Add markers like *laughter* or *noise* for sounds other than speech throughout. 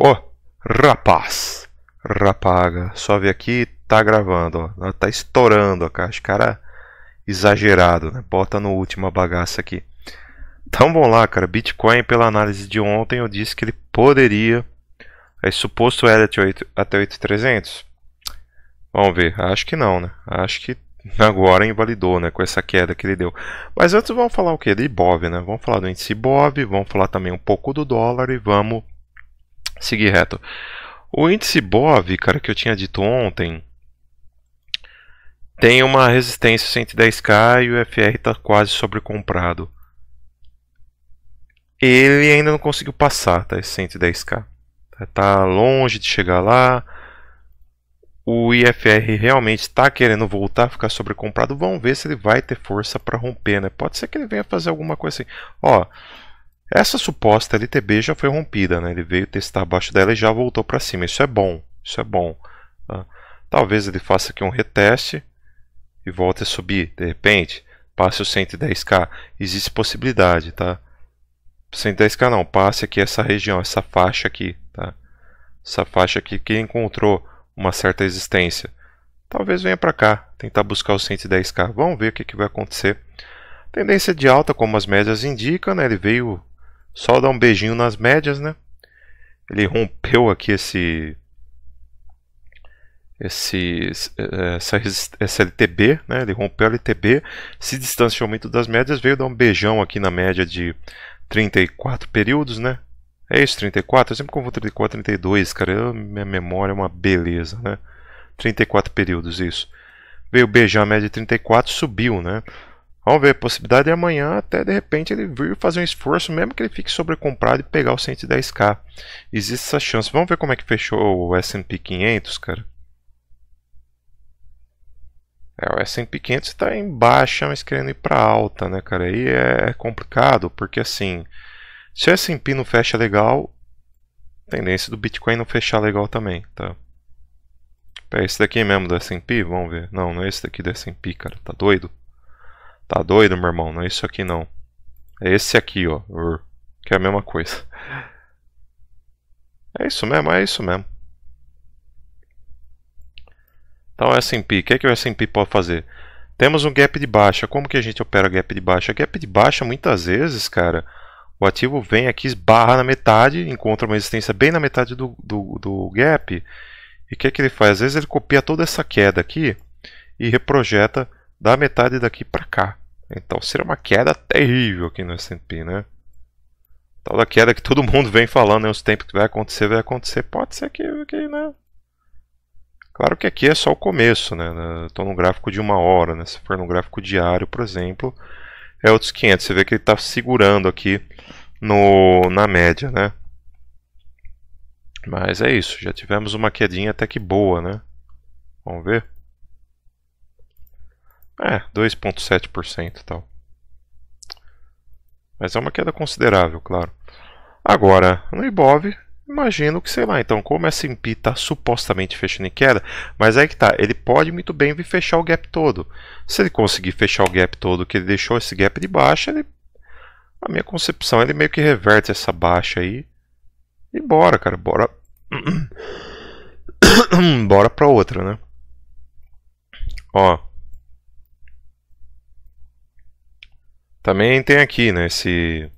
Ó, rapaz, rapaga, só ver aqui, tá gravando, ó, tá estourando a caixa, cara exagerado, né? Bota no último a bagaça aqui. Então vamos lá, cara, Bitcoin pela análise de ontem eu disse que ele poderia, é suposto era até 8.300? Vamos ver, acho que não, né? Acho que agora invalidou, né, com essa queda que ele deu. Mas antes vamos falar o que? De Ibov, né? Vamos falar do índice Ibov, vamos falar também um pouco do dólar e vamos seguir reto. O índice BOV, cara, que eu tinha dito ontem, tem uma resistência 110k e o FR está quase sobrecomprado. Ele ainda não conseguiu passar, tá? Esse 110k. Tá, tá longe de chegar lá. O IFR realmente está querendo voltar a ficar sobrecomprado. Vamos ver se ele vai ter força para romper, né? Pode ser que ele venha fazer alguma coisa assim. Ó, essa suposta LTB já foi rompida, né? ele veio testar abaixo dela e já voltou para cima. Isso é bom, isso é bom. Tá? Talvez ele faça aqui um reteste e volte a subir, de repente, passe os 110k. Existe possibilidade, tá? 110k não, passe aqui essa região, essa faixa aqui, tá? Essa faixa aqui que encontrou uma certa resistência. Talvez venha para cá, tentar buscar os 110k. Vamos ver o que, que vai acontecer. Tendência de alta, como as médias indicam, né? ele veio só dá um beijinho nas médias, né? Ele rompeu aqui esse esse, essa, essa LTB, né? ele rompeu a LTB, se distanciou muito das médias, veio dar um beijão aqui na média de 34 períodos, né? É isso, 34? Eu sempre confundo 34 32, cara, eu, minha memória é uma beleza, né? 34 períodos, isso. Veio beijar a média de 34, subiu, né? Vamos ver, a possibilidade de é amanhã até de repente ele vir fazer um esforço, mesmo que ele fique sobrecomprado e pegar o 110k. Existe essa chance. Vamos ver como é que fechou o S&P 500, cara. É, o S&P 500 está em baixa, mas querendo ir para alta, né, cara? Aí é, é complicado, porque assim, se o S&P não fecha legal, tendência do Bitcoin não fechar legal também, tá? É esse daqui mesmo do S&P? Vamos ver. Não, não é esse daqui do S&P, cara. Tá doido? Tá doido, meu irmão? Não é isso aqui, não. É esse aqui, ó. Que é a mesma coisa. É isso mesmo, é isso mesmo. Então, S&P. O que, é que o S&P pode fazer? Temos um gap de baixa. Como que a gente opera gap de baixa? Gap de baixa, muitas vezes, cara, o ativo vem aqui, esbarra na metade, encontra uma resistência bem na metade do, do, do gap. E o que, é que ele faz? Às vezes ele copia toda essa queda aqui e reprojeta da metade daqui para cá. Então será uma queda terrível aqui no S&P, né? Tal da queda que todo mundo vem falando, né? Os tempos que vai acontecer, vai acontecer. Pode ser que, que né? Claro que aqui é só o começo, né? Estou num gráfico de uma hora, né? Se for no gráfico diário, por exemplo, é outros 500. Você vê que ele está segurando aqui no, na média, né? Mas é isso, já tivemos uma quedinha até que boa, né? Vamos ver? É, 2,7% e tal. Mas é uma queda considerável, claro. Agora, no Ibov, imagino que, sei lá, então, como o S&P está supostamente fechando em queda, mas aí é que tá, ele pode muito bem vir fechar o gap todo. Se ele conseguir fechar o gap todo, que ele deixou esse gap de baixa, ele, a minha concepção, ele meio que reverte essa baixa aí. E bora, cara, bora... *clears throat* bora pra outra, né? Ó, Também tem aqui, né, esse...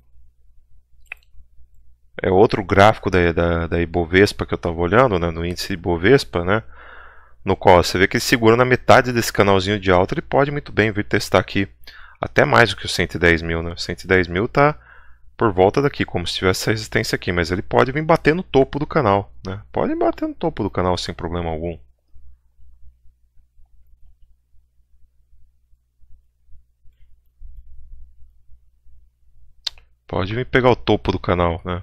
É outro gráfico da, da, da Ibovespa que eu estava olhando, né, no índice Ibovespa, né, no qual você vê que ele segura na metade desse canalzinho de alta, ele pode muito bem vir testar aqui até mais do que os 110 mil, né, 110 mil está por volta daqui, como se tivesse essa resistência aqui, mas ele pode vir bater no topo do canal, né, pode bater no topo do canal sem problema algum. Pode vir pegar o topo do canal, né?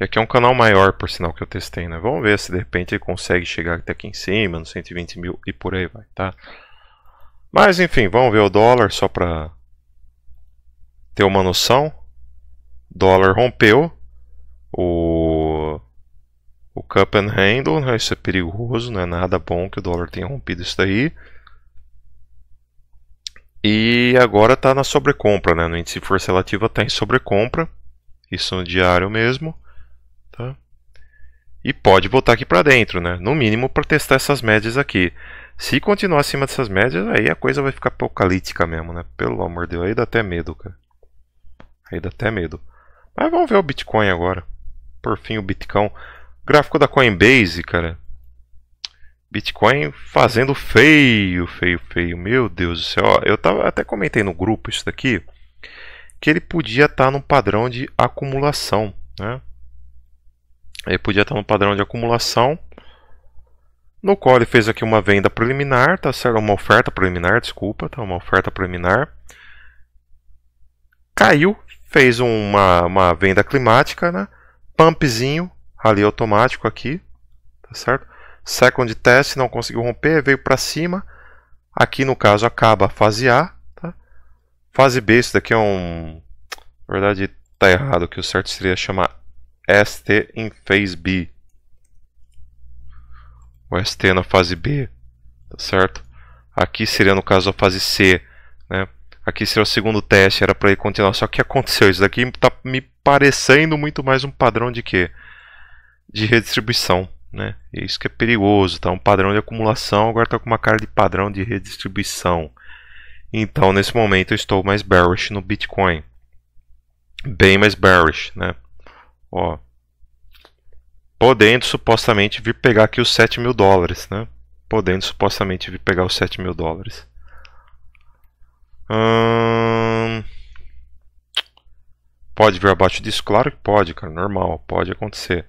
E aqui é um canal maior, por sinal, que eu testei, né? Vamos ver se de repente ele consegue chegar até aqui em cima, nos 120 mil e por aí vai, tá? Mas enfim, vamos ver o dólar só para ter uma noção. Dólar rompeu o, o cup and handle, né? isso é perigoso, não é nada bom que o dólar tenha rompido isso daí. E agora está na sobrecompra, né? No índice de força relativa está em sobrecompra. Isso no diário mesmo. Tá? E pode botar aqui para dentro, né? No mínimo para testar essas médias aqui. Se continuar acima dessas médias, aí a coisa vai ficar apocalíptica mesmo, né? Pelo amor de Deus, aí dá até medo, cara. Aí dá até medo. Mas vamos ver o Bitcoin agora. Por fim, o Bitcoin. Gráfico da Coinbase, cara. Bitcoin fazendo feio, feio, feio. Meu Deus do céu. eu tava, até comentei no grupo isso daqui. Que ele podia estar tá num padrão de acumulação. Né? Ele podia estar tá num padrão de acumulação. No qual ele fez aqui uma venda preliminar, tá certo? Uma oferta preliminar, desculpa, tá? Uma oferta preliminar. Caiu, fez uma, uma venda climática, né? Pumpzinho, ali automático aqui, tá certo? Second test não conseguiu romper, veio para cima. Aqui no caso acaba a fase A. Tá? Fase B, isso daqui é um. Na verdade, está errado, que o certo seria chamar ST em phase B. O ST na fase B, tá certo? Aqui seria no caso a fase C, né? Aqui seria o segundo teste, era para ele continuar. Só que aconteceu isso daqui, está me parecendo muito mais um padrão de quê? De redistribuição. Né? E isso que é perigoso, tá? Um padrão de acumulação agora está com uma cara de padrão de redistribuição. Então, nesse momento, eu estou mais bearish no Bitcoin. Bem mais bearish, né? Ó, podendo supostamente vir pegar aqui os 7 mil dólares, né? Podendo supostamente vir pegar os 7 mil dólares. Hum... Pode vir abaixo disso? Claro que pode, cara. Normal, pode acontecer.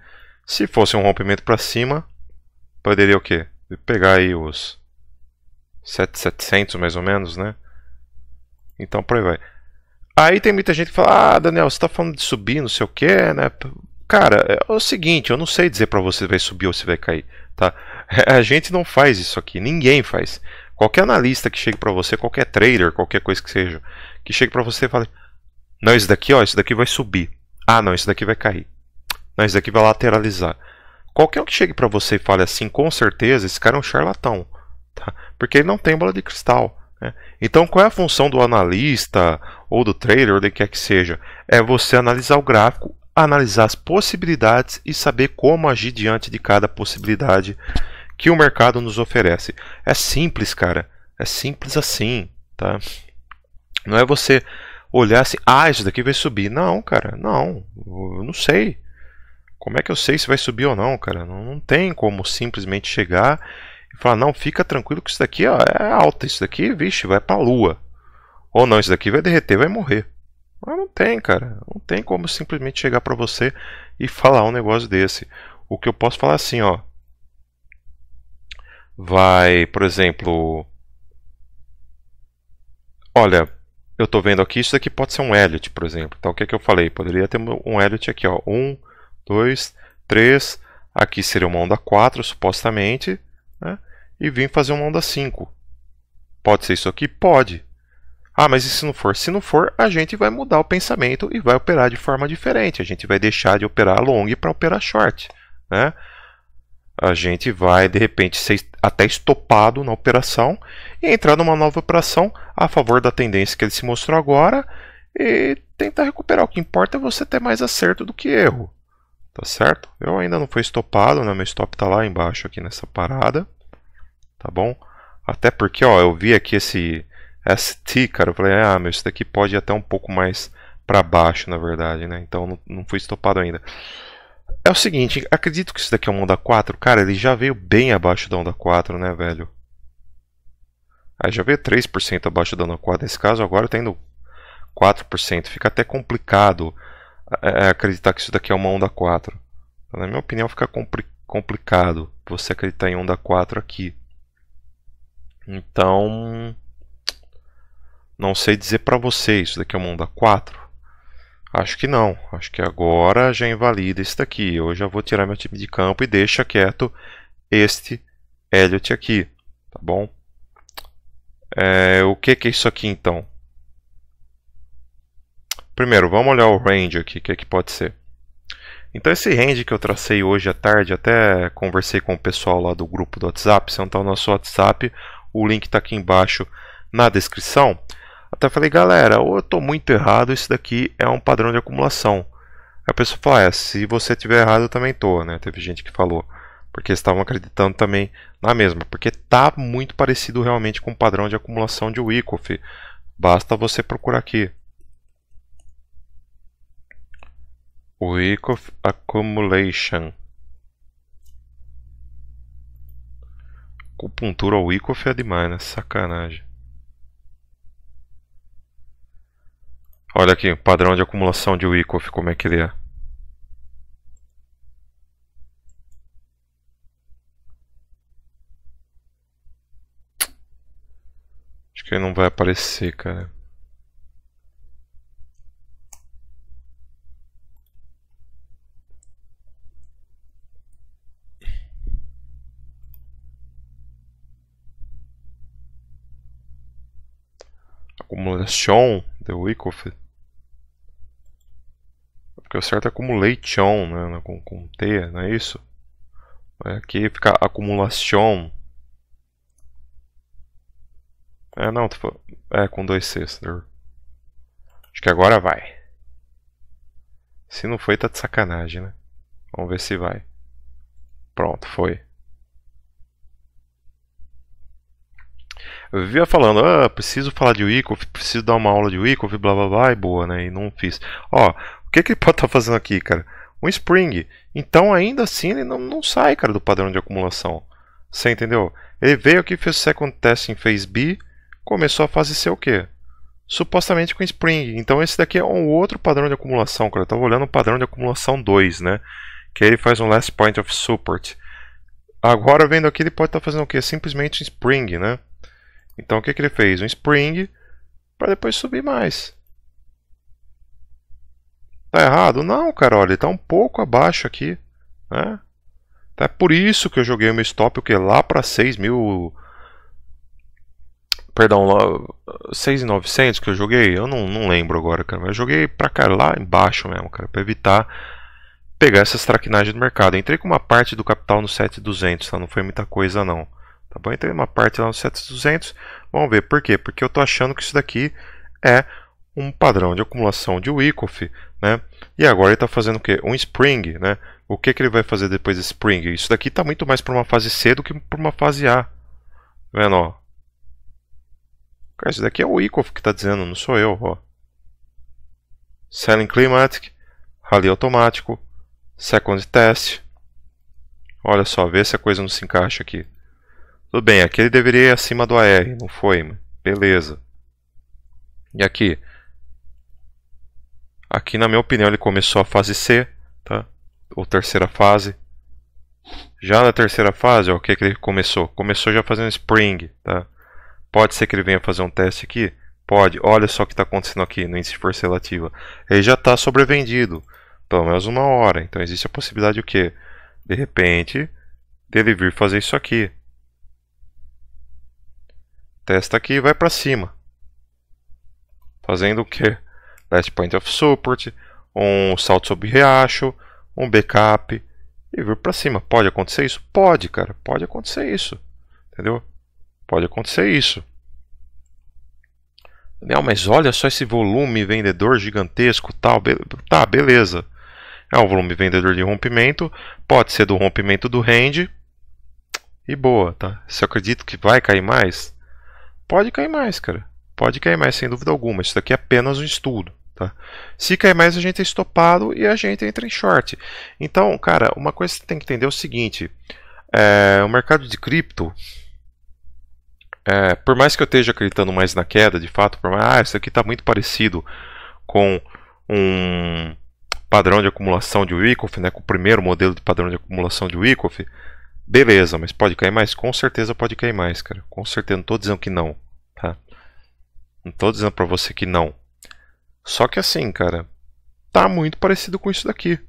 Se fosse um rompimento para cima, poderia o quê? Pegar aí os 700 mais ou menos, né? Então por aí vai. Aí tem muita gente que fala: "Ah, Daniel, você está falando de subir, não sei o quê, né? Cara, é o seguinte, eu não sei dizer para você se vai subir ou se vai cair, tá? *laughs* A gente não faz isso aqui, ninguém faz. Qualquer analista que chegue para você, qualquer trader, qualquer coisa que seja, que chegue para você e fale: "Não, isso daqui, ó, isso daqui vai subir. Ah, não, isso daqui vai cair." Mas isso daqui vai lateralizar. Qualquer um que chegue para você e fale assim, com certeza, esse cara é um charlatão. Tá? Porque ele não tem bola de cristal. Né? Então, qual é a função do analista ou do trader, ou de quer que seja? É você analisar o gráfico, analisar as possibilidades e saber como agir diante de cada possibilidade que o mercado nos oferece. É simples, cara. É simples assim, tá? Não é você olhar assim, ah, isso daqui vai subir. Não, cara, não. Eu não sei. Como é que eu sei se vai subir ou não, cara? Não, não tem como simplesmente chegar e falar, não, fica tranquilo que isso daqui ó, é alta, isso daqui, vixe, vai pra lua. Ou não, isso daqui vai derreter, vai morrer. Mas não tem, cara. Não tem como simplesmente chegar para você e falar um negócio desse. O que eu posso falar assim, ó. Vai, por exemplo. Olha, eu tô vendo aqui, isso daqui pode ser um Elliot, por exemplo. Então O que é que eu falei? Poderia ter um Elliot aqui, ó. um 2, 3, aqui seria uma onda 4, supostamente, né? e vim fazer uma onda 5. Pode ser isso aqui? Pode. Ah, mas e se não for? Se não for, a gente vai mudar o pensamento e vai operar de forma diferente. A gente vai deixar de operar long para operar short. Né? A gente vai, de repente, ser até estopado na operação e entrar numa nova operação a favor da tendência que ele se mostrou agora e tentar recuperar. O que importa é você ter mais acerto do que erro tá certo? Eu ainda não foi estopado, né? Meu stop tá lá embaixo aqui nessa parada, tá bom? Até porque, ó, eu vi aqui esse ST, cara, eu falei, ah, meu, isso daqui pode ir até um pouco mais para baixo, na verdade, né? Então não, não fui estopado ainda. É o seguinte, acredito que isso daqui é uma onda 4, cara, ele já veio bem abaixo da onda 4, né, velho? Aí ah, já veio 3% abaixo da onda 4 nesse caso, agora tá indo 4%, fica até complicado é, é acreditar que isso daqui é uma onda 4. Então, na minha opinião, fica compli complicado você acreditar em onda 4 aqui. Então, não sei dizer para você, isso daqui é uma onda 4? Acho que não. Acho que agora já invalida esse daqui. Eu já vou tirar meu time de campo e deixa quieto este Elliot aqui, tá bom? É, o que, que é isso aqui então? Primeiro, vamos olhar o range aqui, o que, é que pode ser. Então esse range que eu tracei hoje à tarde, até conversei com o pessoal lá do grupo do WhatsApp, se não está no nosso WhatsApp, o link está aqui embaixo na descrição. Até falei, galera, ou eu estou muito errado, isso daqui é um padrão de acumulação. A pessoa fala, é, se você tiver errado, eu também estou, né? Teve gente que falou, porque estavam acreditando também na mesma, porque tá muito parecido realmente com o padrão de acumulação de Wyckoff. Basta você procurar aqui, week of accumulation. Acupuntura ao of é demais, né? Sacanagem. Olha aqui, o padrão de acumulação de of, como é que ele é. Acho que ele não vai aparecer, cara. Sean The Wyckoff. Porque o certo é como Leichon, né, né? Com, com T, não é isso? É aqui fica acumulação. É, não, tipo, é com dois Cs. Né? Acho que agora vai. Se não foi, tá de sacanagem, né? Vamos ver se vai. Pronto, foi. Eu vivia falando, ah, preciso falar de Wyckoff, preciso dar uma aula de Wyckoff, blá blá blá, e boa, né? E não fiz. Ó, o que, que ele pode estar tá fazendo aqui, cara? Um Spring. Então, ainda assim, ele não, não sai, cara, do padrão de acumulação. Você entendeu? Ele veio aqui, fez o second testing, fez B, começou a fazer seu o quê? Supostamente com Spring. Então, esse daqui é um outro padrão de acumulação, cara. Eu tava olhando o padrão de acumulação 2, né? Que ele faz um last point of support. Agora, vendo aqui, ele pode estar tá fazendo o quê? Simplesmente Spring, né? Então o que, que ele fez? Um spring para depois subir mais. Tá errado? Não, cara, olha, ele está um pouco abaixo aqui. Né? Então, é por isso que eu joguei o meu stop o que? lá para 6 mil... Perdão, 6.900 que eu joguei? Eu não, não lembro agora, cara. Mas eu joguei para cá, lá embaixo mesmo, cara. Para evitar pegar essas traquinagens do mercado. entrei com uma parte do capital no 7.200, tá? Não foi muita coisa, não. Tá bom? Entrei numa parte lá nos 7200. Vamos ver por quê? Porque eu estou achando que isso daqui é um padrão de acumulação de Wyckoff, né? E agora ele está fazendo o quê? Um spring, né? O que, que ele vai fazer depois de spring? Isso daqui está muito mais para uma fase C do que para uma fase A. Tá vendo, ó? Cara, isso daqui é o Wyckoff que está dizendo, não sou eu, ó. Selling Climatic, Rally Automático, Second Test. Olha só, vê se a coisa não se encaixa aqui. Tudo bem, aqui ele deveria ir acima do AR, não foi? Beleza. E aqui? Aqui, na minha opinião, ele começou a fase C, tá? ou terceira fase. Já na terceira fase, ó, o que, que ele começou? Começou já fazendo spring. Tá? Pode ser que ele venha fazer um teste aqui? Pode. Olha só o que está acontecendo aqui no índice de força relativa. Ele já está sobrevendido, pelo menos uma hora. Então existe a possibilidade o quê? De repente, dele vir fazer isso aqui. Testa aqui e vai para cima. Fazendo o que? Last point of support, um salto sobre riacho, um backup e vir para cima. Pode acontecer isso? Pode, cara. Pode acontecer isso. Entendeu? Pode acontecer isso. não mas olha só esse volume vendedor gigantesco, tal, be tá, beleza. É um volume vendedor de rompimento, pode ser do rompimento do range. E boa, tá? Se eu acredito que vai cair mais, pode cair mais, cara. Pode cair mais, sem dúvida alguma. Isso daqui é apenas um estudo. Tá? Se cair mais, a gente é estopado e a gente entra em short. Então, cara, uma coisa que você tem que entender é o seguinte: é, o mercado de cripto, é, por mais que eu esteja acreditando mais na queda, de fato, por mais, ah, isso aqui está muito parecido com um padrão de acumulação de Wyckoff, né, com o primeiro modelo de padrão de acumulação de Wyckoff, Beleza, mas pode cair mais? Com certeza pode cair mais, cara. Com certeza, não estou dizendo que não, tá? Não estou dizendo para você que não. Só que assim, cara, tá muito parecido com isso daqui.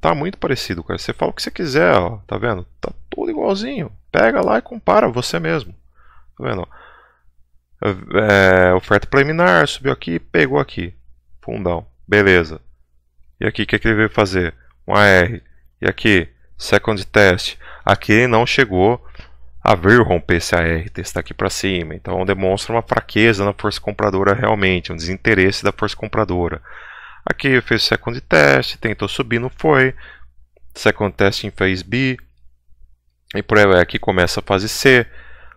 Tá muito parecido, cara. Você fala o que você quiser, ó, tá vendo? Tá tudo igualzinho. Pega lá e compara você mesmo. Tá vendo? É, oferta preliminar, subiu aqui, pegou aqui. Fundão. Beleza. E aqui, o que, é que ele veio fazer? Um AR. E aqui, second test. Aqui ele não chegou a ver romper esse AR, testar aqui para cima. Então demonstra uma fraqueza na força compradora realmente, um desinteresse da força compradora. Aqui fez o second test, tentou subir, não foi. Second test em phase B. E por aí aqui começa a fase C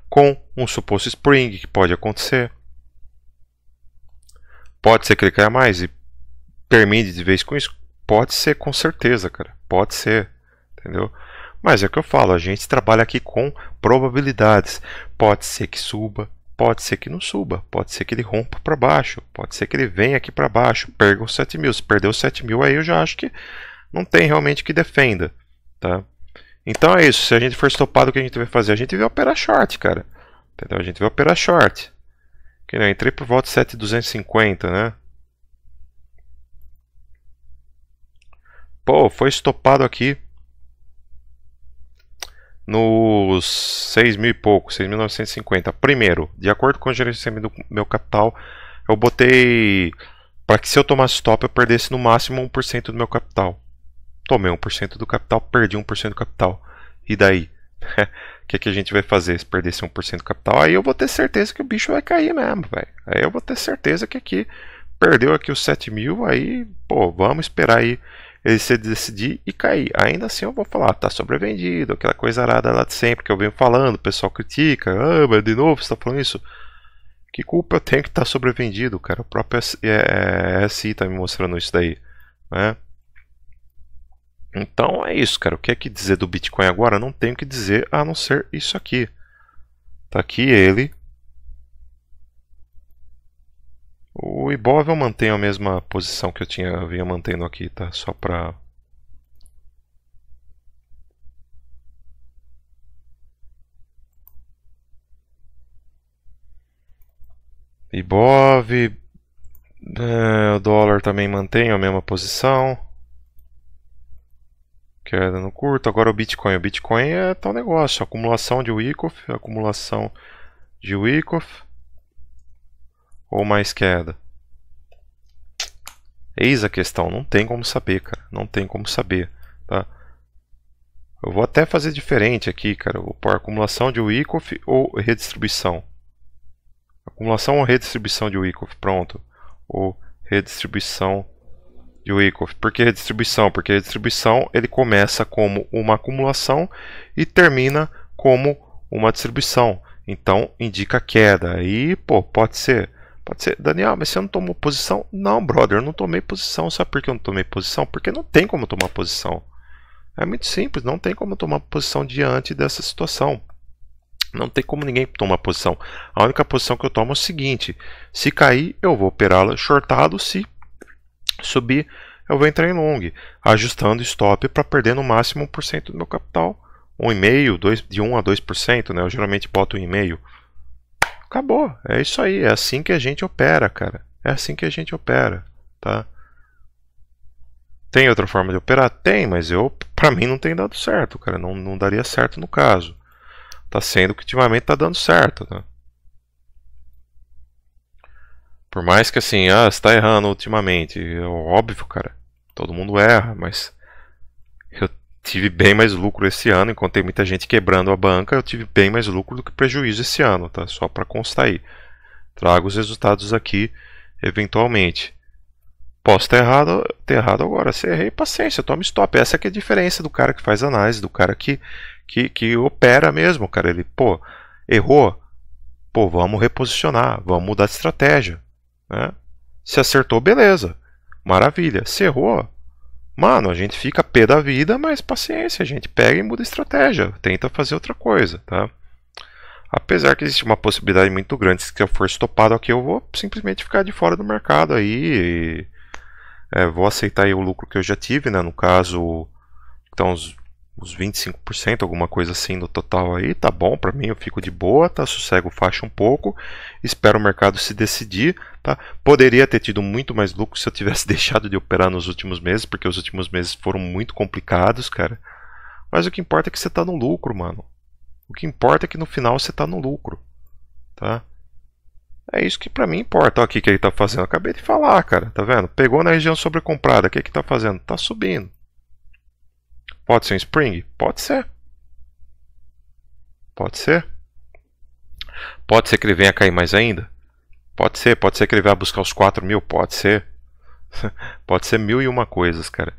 com um suposto spring que pode acontecer. Pode ser que ele caia mais e termine de vez com isso. Pode ser, com certeza, cara. Pode ser, entendeu? Mas é o que eu falo, a gente trabalha aqui com probabilidades. Pode ser que suba, pode ser que não suba, pode ser que ele rompa para baixo, pode ser que ele venha aqui para baixo, perca os 7 mil. Se perder os 7 mil, aí eu já acho que não tem realmente que defenda. Tá? Então é isso, se a gente for estopado, o que a gente vai fazer? A gente vai operar short, cara. Entendeu? A gente vai operar short. Que nem entrei por volta de 7,250, né? Pô, foi estopado aqui nos 6 mil e pouco, 6.950. Primeiro, de acordo com o gerenciamento do meu capital, eu botei para que se eu tomasse stop eu perdesse no máximo 1% do meu capital. Tomei 1% do capital, perdi 1% do capital. E daí? *laughs* O que, que a gente vai fazer se perder esse 1% do capital? Aí eu vou ter certeza que o bicho vai cair mesmo, velho. Aí eu vou ter certeza que aqui perdeu aqui os 7 mil, aí, pô, vamos esperar aí ele se decidir e cair. Ainda assim eu vou falar, ah, tá sobrevendido, aquela coisa arada lá de sempre que eu venho falando, o pessoal critica, ah, mas de novo você tá falando isso. Que culpa eu tenho que tá sobrevendido, cara? O próprio SI é, é, é tá me mostrando isso daí, né? Então é isso, cara. O que é que dizer do Bitcoin agora? Não tenho que dizer a não ser isso aqui. Tá aqui ele, O Ibov eu mantenho a mesma posição que eu tinha vinha mantendo aqui, tá? Só para Ibov, é, o dólar também mantém a mesma posição. Queda no curto. Agora o Bitcoin. O Bitcoin é tal negócio. Acumulação de Wyckoff, acumulação de Wyckoff ou mais queda. Eis a questão, não tem como saber, cara. Não tem como saber, tá? Eu vou até fazer diferente aqui, cara. vou pôr acumulação de Wyckoff ou redistribuição. Acumulação ou redistribuição de Wyckoff, pronto. Ou redistribuição de Wyckoff. Por que redistribuição? Porque redistribuição ele começa como uma acumulação e termina como uma distribuição. Então indica queda. Aí, pô, pode ser Pode ser, Daniel, mas você não tomou posição? Não, brother, eu não tomei posição. Sabe por que eu não tomei posição? Porque não tem como tomar posição. É muito simples, não tem como tomar posição diante dessa situação. Não tem como ninguém tomar posição. A única posição que eu tomo é o seguinte: se cair, eu vou operá-la shortado, se subir, eu vou entrar em long, ajustando stop para perder no máximo 1% do meu capital. 1,5%, de 1 a 2%, né? Eu geralmente boto 1,5%. Acabou. É isso aí. É assim que a gente opera, cara. É assim que a gente opera, tá? Tem outra forma de operar? Tem, mas eu, pra mim, não tem dado certo, cara. Não, não daria certo no caso. Tá sendo que ultimamente tá dando certo, tá? Por mais que assim, ah, está errando ultimamente, é óbvio, cara. Todo mundo erra, mas tive bem mais lucro esse ano, encontrei muita gente quebrando a banca, eu tive bem mais lucro do que prejuízo esse ano, tá? Só para constar aí. Trago os resultados aqui eventualmente. Posso ter errado, ter errado agora. Você errei, paciência, toma stop. Essa é a diferença do cara que faz análise, do cara que, que, que opera mesmo, cara. Ele, pô, errou, pô, vamos reposicionar, vamos mudar de estratégia. Né? Se acertou, beleza. Maravilha. Se errou, Mano, a gente fica pé da vida, mas paciência, a gente pega e muda a estratégia, tenta fazer outra coisa, tá? Apesar que existe uma possibilidade muito grande, se eu for estopado aqui, eu vou simplesmente ficar de fora do mercado aí. E, é, vou aceitar o lucro que eu já tive, né? No caso, então, uns 25%, alguma coisa assim no total aí, tá bom para mim, eu fico de boa, tá? Sossego faixa um pouco, espero o mercado se decidir, tá? Poderia ter tido muito mais lucro se eu tivesse *laughs* deixado de operar nos últimos meses, porque os últimos meses foram muito complicados, cara. Mas o que importa é que você tá no lucro, mano. O que importa é que no final você tá no lucro, tá? É isso que para mim importa. Olha o que, que ele tá fazendo. acabei de falar, cara. Tá vendo? Pegou na região sobrecomprada. O que, que tá fazendo? Tá subindo. Pode ser um Spring? Pode ser. Pode ser. Pode ser que ele venha a cair mais ainda? Pode ser. Pode ser que ele venha buscar os 4 mil? Pode ser. *laughs* Pode ser mil e uma coisas, cara.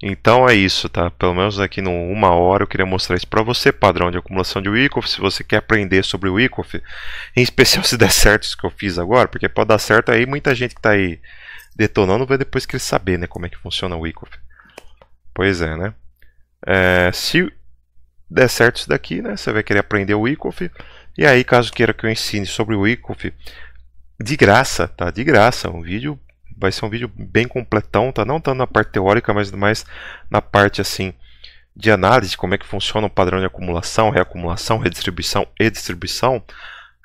Então é isso, tá? Pelo menos aqui numa hora eu queria mostrar isso para você, padrão de acumulação de Wyckoff, se você quer aprender sobre o Wyckoff, *laughs* em especial se der certo isso que eu fiz agora, porque pode dar certo aí, muita gente que tá aí detonando vai depois querer saber, né, como é que funciona o Wyckoff. Pois é, né? É, se der certo isso daqui, né, você vai querer aprender o Wyckoff. E aí, caso queira que eu ensine sobre o Wyckoff, de graça, tá? De graça, um vídeo vai ser um vídeo bem completão, tá? Não tanto na parte teórica, mas mais na parte assim de análise, como é que funciona o padrão de acumulação, reacumulação, redistribuição e distribuição.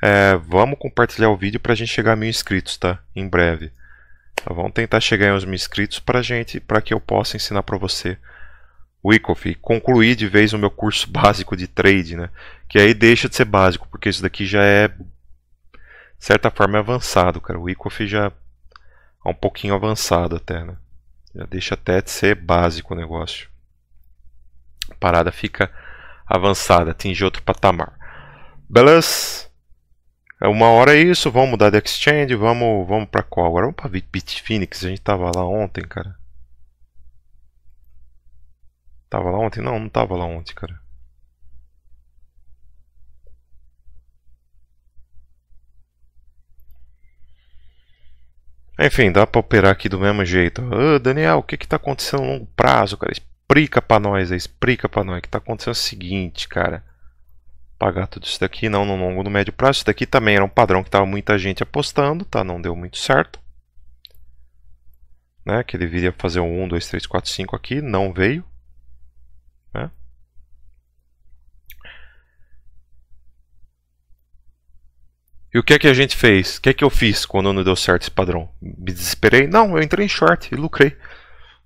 É, vamos compartilhar o vídeo para a gente chegar a mil inscritos, tá? Em breve. Tá, vamos tentar chegar em uns mil inscritos para gente, para que eu possa ensinar para você Wyckoff e concluir de vez o meu curso *laughs* básico de trade, né? Que aí deixa de ser básico, porque isso daqui já é, de certa forma, é avançado, cara. O Wyckoff já é um pouquinho avançado até, né? Já deixa até de ser básico o negócio. A parada fica avançada, atinge outro patamar. Beleza? É uma hora isso, vamos mudar de exchange, vamos, vamos para qual? Agora vamos para Bitfinex, a gente tava lá ontem, cara. Tava lá ontem? Não, não tava lá ontem, cara. Enfim, dá para operar aqui do mesmo jeito. Oh, Daniel, o que que tá acontecendo a longo prazo, cara? Explica para nós, aí, explica para nós. O que tá acontecendo é o seguinte, cara. Pagar tudo isso daqui não no longo, no médio prazo. Isso daqui também era um padrão que tava muita gente apostando, tá? Não deu muito certo. Né? Que ele viria fazer um 1, 2, 3, 4, 5 aqui, não veio. E o que é que a gente fez? O que é que eu fiz quando não deu certo esse padrão? Me desesperei? Não, eu entrei em short e lucrei.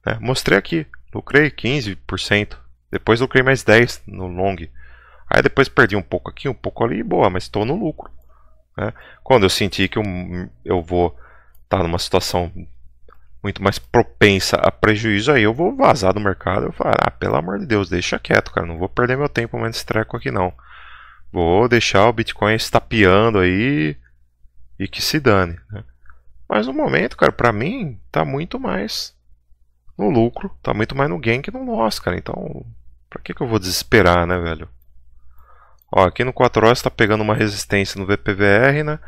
Né? Mostrei aqui, lucrei 15%, depois lucrei mais 10% no long. Aí depois perdi um pouco aqui, um pouco ali, boa, mas estou no lucro. Né? Quando eu senti que eu, eu vou estar tá numa situação muito mais propensa a prejuízo, aí eu vou vazar do mercado. Eu falo, ah, pelo amor de Deus, deixa quieto, cara, não vou perder meu tempo mais treco aqui não. Vou deixar o Bitcoin estapeando aí e que se dane. Né? Mas no momento, cara, para mim tá muito mais no lucro, tá muito mais no gain que no loss, cara. Então, para que que eu vou desesperar, né, velho? Ó, aqui no 4 horas tá pegando uma resistência no VPVR, né?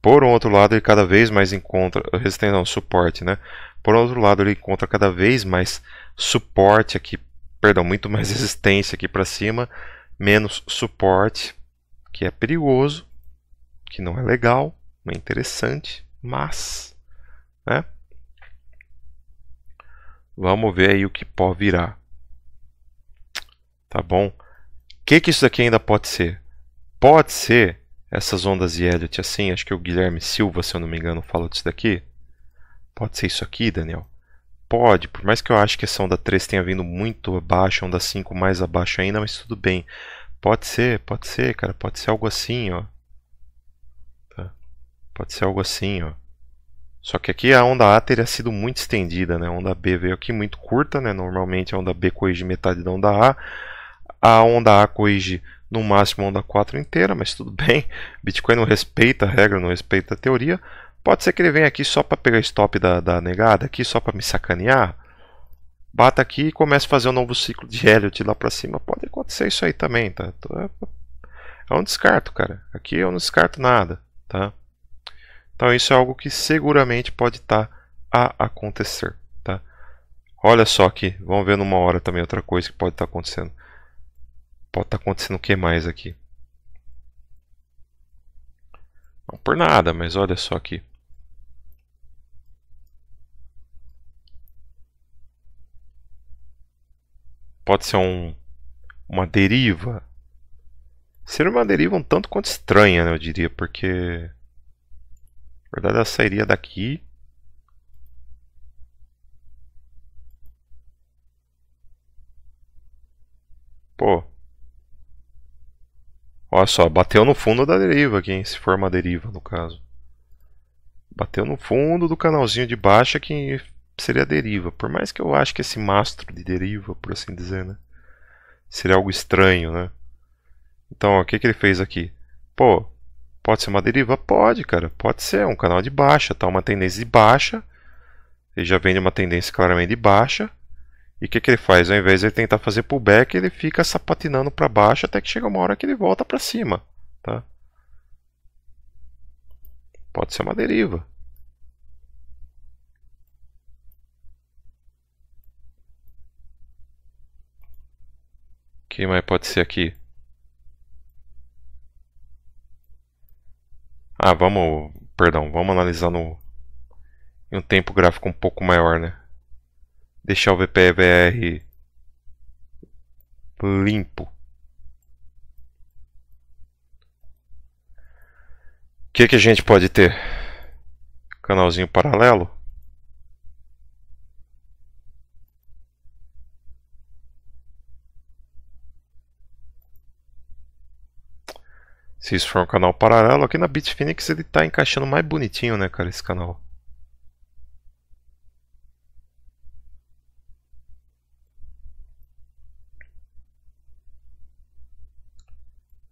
Por um outro lado, ele cada vez mais encontra resistência, não, suporte, né? Por outro lado, ele encontra cada vez mais suporte aqui, perdão, muito mais *laughs* resistência aqui para cima, menos suporte que é perigoso, que não é legal, não é interessante, mas, né? Vamos ver aí o que pode virar. Tá bom? O que, que isso daqui ainda pode ser? Pode ser essas ondas de Elliot assim, acho que o Guilherme Silva, se eu não me engano, falou disso daqui. Pode ser isso aqui, Daniel? Pode, por mais que eu acho que essa onda 3 tenha vindo muito abaixo, onda 5 mais abaixo ainda, mas tudo bem. Pode ser, pode ser, cara. Pode ser algo assim, ó. Tá? Pode ser algo assim, ó. Só que aqui a onda A teria sido muito estendida, né? A onda B veio aqui muito curta, né? Normalmente a onda B corrige metade da onda A. A onda A corrige no máximo a onda 4 inteira, mas tudo *laughs* bem. Bitcoin não respeita a regra, não respeita a teoria. Pode ser que ele venha aqui só para pegar stop da, da negada, aqui só para me sacanear bata aqui e começa a fazer um novo ciclo de Elliot lá para cima. Pode acontecer isso aí também, tá? É, é um descarto, cara. Aqui eu não descarto nada, tá? Então isso é algo que seguramente pode estar tá a acontecer, tá? Olha só aqui, vamos ver numa hora também outra coisa que pode estar tá acontecendo. Pode estar tá acontecendo o que mais aqui? Não por nada, mas olha só aqui. pode ser um, uma deriva. Seria uma deriva um tanto quanto estranha, né, eu diria, porque. Na verdade, ela sairia daqui. Pô. Olha só, bateu no fundo da deriva aqui, hein, se for uma deriva, no caso. Bateu no fundo do canalzinho de baixo aqui seria a deriva. Por mais que eu acho que esse mastro de deriva, por assim dizer, né? Seria algo estranho, né? Então, o que, que ele fez aqui? Pô, pode ser uma deriva? Pode, cara. Pode ser um canal de baixa, tá? Uma tendência de baixa. Ele já vem de uma tendência claramente de baixa. E o que, que ele faz? Ao invés de ele tentar fazer pullback, ele fica sapatinando para baixo até que chega uma hora que ele volta para cima, tá? Pode ser uma deriva. que mais pode ser aqui? Ah, vamos... Perdão, vamos analisar no... Em um tempo gráfico um pouco maior, né? Deixar o VPVR limpo. O que, que a gente pode ter? Canalzinho paralelo? Se isso for um canal paralelo, aqui na Beat Phoenix ele está encaixando mais bonitinho, né, cara, esse canal.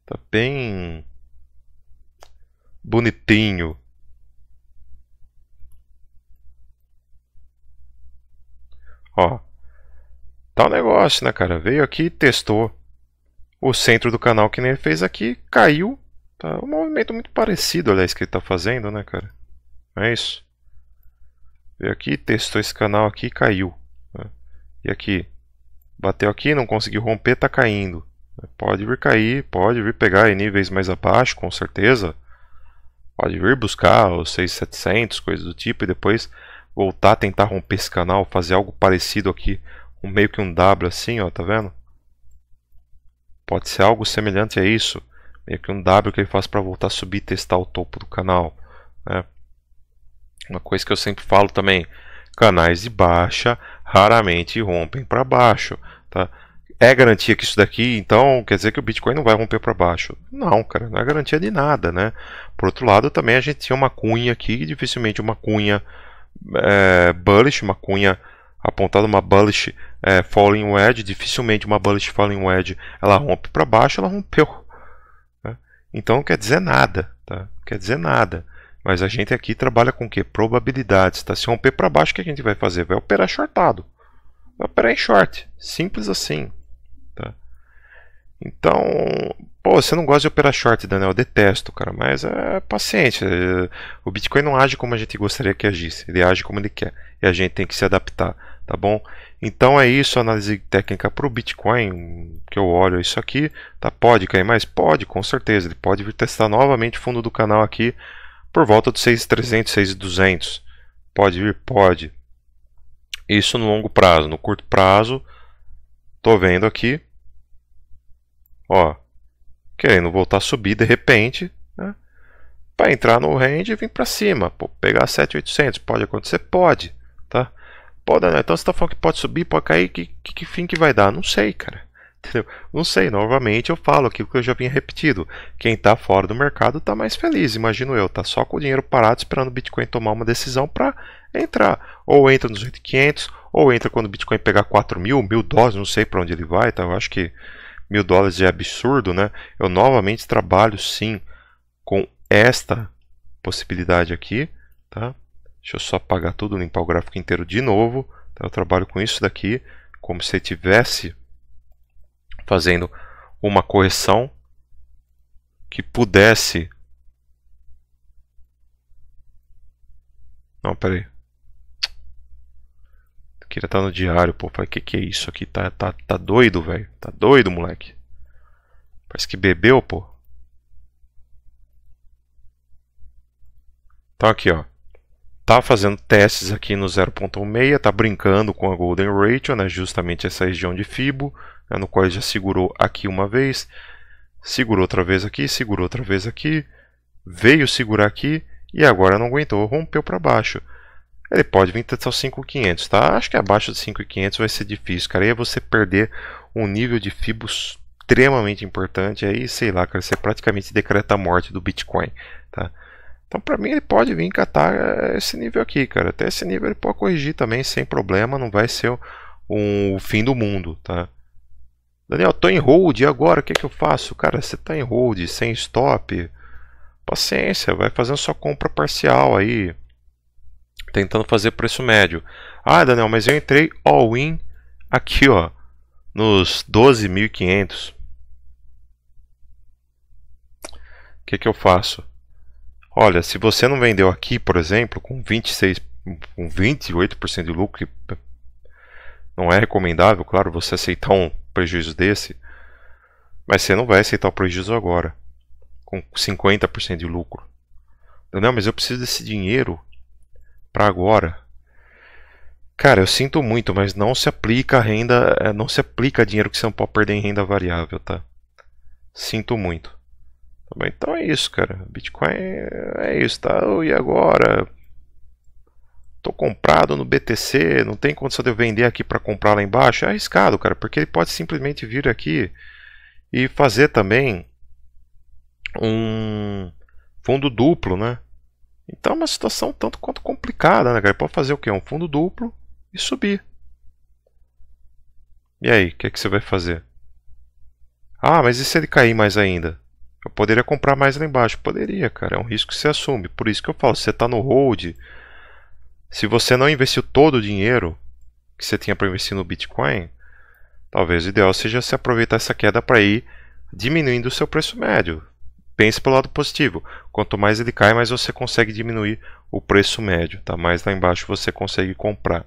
Tá bem bonitinho. Ó, tá um negócio, né, cara? Veio aqui, testou o centro do canal que nem ele fez aqui, caiu, Tá um movimento muito parecido, aliás, que ele está fazendo, né, cara? É isso. Veio aqui, testou esse canal aqui e caiu. Né? E aqui, bateu aqui, não conseguiu romper, está caindo. Pode vir cair, pode vir pegar em níveis mais abaixo, com certeza. Pode vir buscar os 6700, coisas do tipo, e depois voltar a tentar romper esse canal, fazer algo parecido aqui, um meio que um W assim, ó, tá vendo? Pode ser algo semelhante a isso meio que um W que ele faz para voltar a subir e testar o topo do canal. Né? Uma coisa que eu sempre falo também, canais de baixa raramente rompem para baixo. Tá? É garantia que isso daqui, então, quer dizer que o Bitcoin não vai romper para baixo? Não, cara, não é garantia de nada, né? Por outro lado, também a gente tinha uma cunha aqui, dificilmente uma cunha é, bullish, uma cunha apontada, uma bullish é, falling wedge, dificilmente uma bullish falling wedge, ela rompe para baixo, ela rompeu então não quer dizer nada, tá? Não quer dizer nada. Mas a gente aqui trabalha com o que? Probabilidades, tá? Se romper é para baixo, o que a gente vai fazer? Vai operar shortado. Vai operar em short. Simples assim, tá? Então, pô, você não gosta de operar short, Daniel? Eu detesto, cara, mas é paciente. O Bitcoin não age como a gente gostaria que agisse. Ele age como ele quer. E a gente tem que se adaptar, tá bom? Então é isso, análise técnica para o Bitcoin, que eu olho isso aqui, tá? Pode cair mais? Pode, com certeza. Ele pode vir testar novamente o fundo do canal aqui por volta dos 6.300, 6.200. Pode vir? Pode. Isso no longo prazo. No curto prazo, tô vendo aqui, ó, querendo voltar a subir de repente, né? Para entrar no range e vir para cima, Pô, pegar 7.800, pode acontecer? Pode, tá? Pode, né? Então você tá falando que pode subir, pode cair, que, que, que fim que vai dar? Não sei, cara. *laughs* Entendeu? Não sei, novamente eu falo aquilo que eu já vinha repetido. Quem está fora do mercado está mais feliz, imagino eu. Tá só com o dinheiro parado esperando o Bitcoin tomar uma decisão para entrar. Ou entra nos 8.500, ou entra quando o Bitcoin pegar 4 mil, mil dólares, não sei para onde ele vai. Tá? Eu acho que mil dólares é absurdo, né? Eu novamente trabalho sim com esta possibilidade aqui, tá? Deixa eu só apagar tudo, limpar o gráfico inteiro de novo. Então, eu trabalho com isso daqui, como se estivesse fazendo uma correção que pudesse... Não, peraí. Eu queria estar no diário, pô. O que, que é isso aqui? Tá, tá, tá doido, velho. Tá doido, moleque. Parece que bebeu, pô. Então aqui, ó tá fazendo testes aqui no 0.16, tá brincando com a Golden Ratio, né, justamente essa região de Fibo, né, no qual já segurou aqui uma vez, segurou outra vez aqui, segurou outra vez aqui, veio segurar aqui e agora não aguentou, rompeu para baixo. Ele pode vir até os 5.500, tá? Acho que abaixo de 5.500 vai ser difícil, cara. E aí é você perder um nível de Fibo extremamente importante, aí sei lá, cara, você praticamente decreta a morte do Bitcoin, tá? Então, para mim, ele pode vir catar é, esse nível aqui, cara. Até esse nível ele pode corrigir também sem problema, não vai ser um, um fim do mundo, tá? Daniel, tô em hold e agora o que, é que eu faço? Cara, você tá em hold, sem stop. Paciência, vai fazendo sua compra parcial aí. Tentando fazer preço médio. Ah, Daniel, mas eu entrei all-in aqui, ó. Nos 12.500. O que, é que eu faço? Olha, se você não vendeu aqui, por exemplo, com 26, com 28% de lucro, que não é recomendável, claro, você aceitar um prejuízo desse, mas você não vai aceitar o prejuízo agora, com 50% de lucro. Não, mas eu preciso desse dinheiro para agora. Cara, eu sinto muito, mas não se aplica renda, eh, não se aplica dinheiro que você não pode perder em renda variável, tá? Sinto muito. Tá então é isso, cara. Bitcoin é isso, tá? E agora? Tô comprado no BTC, não tem condição de eu vender aqui para comprar lá embaixo. É arriscado, cara, porque ele pode simplesmente vir aqui e fazer também um fundo duplo, né? Então é uma situação tanto quanto complicada, né, cara? pode fazer o quê? Um fundo duplo e subir. E aí, o que, é que você vai fazer? Ah, mas e se ele cair mais ainda? Eu poderia comprar mais lá embaixo. Poderia, cara. É um risco que você assume. Por isso que eu falo, se você está no hold, se você não investiu todo o dinheiro que você tinha para investir no Bitcoin, talvez o ideal seja se aproveitar essa queda para ir diminuindo o seu preço médio. Pense pelo lado positivo. Quanto mais ele cai, mais você consegue diminuir o preço médio. Tá? Mais lá embaixo você consegue comprar.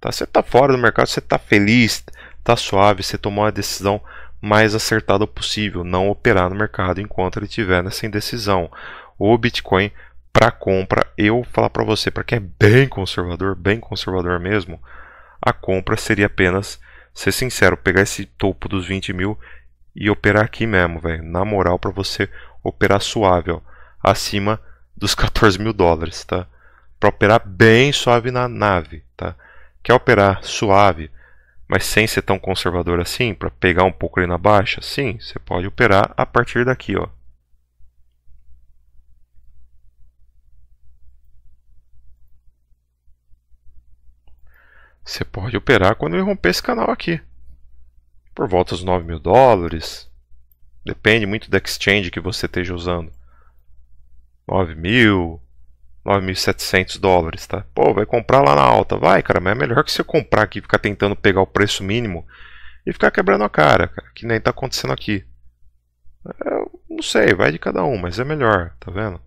Tá? Você está fora do mercado, você está feliz, está suave, você tomou uma decisão mais acertada possível, não operar no mercado enquanto ele tiver nessa indecisão. O Bitcoin para compra, eu falar para você, para quem é bem conservador, bem conservador mesmo, a compra seria apenas, ser sincero, pegar esse topo dos 20 mil e operar aqui mesmo, velho. Na moral, para você operar suave, ó, acima dos 14 *laughs* mil dólares, tá? Para operar bem suave na nave, tá? Quer operar suave, mas sem ser tão conservador assim, para pegar um pouco ali na baixa, sim, você pode operar a partir daqui, ó. Você pode operar quando ele romper esse canal aqui, por volta dos 9 mil dólares, depende muito da exchange que você esteja usando. 9 mil, 9.700 dólares, tá? Pô, vai comprar lá na alta. Vai, cara, mas é melhor que você comprar aqui, ficar tentando pegar o preço mínimo e ficar quebrando a cara, cara, que nem tá acontecendo aqui. É, eu não sei, vai de cada um, mas é melhor, tá vendo?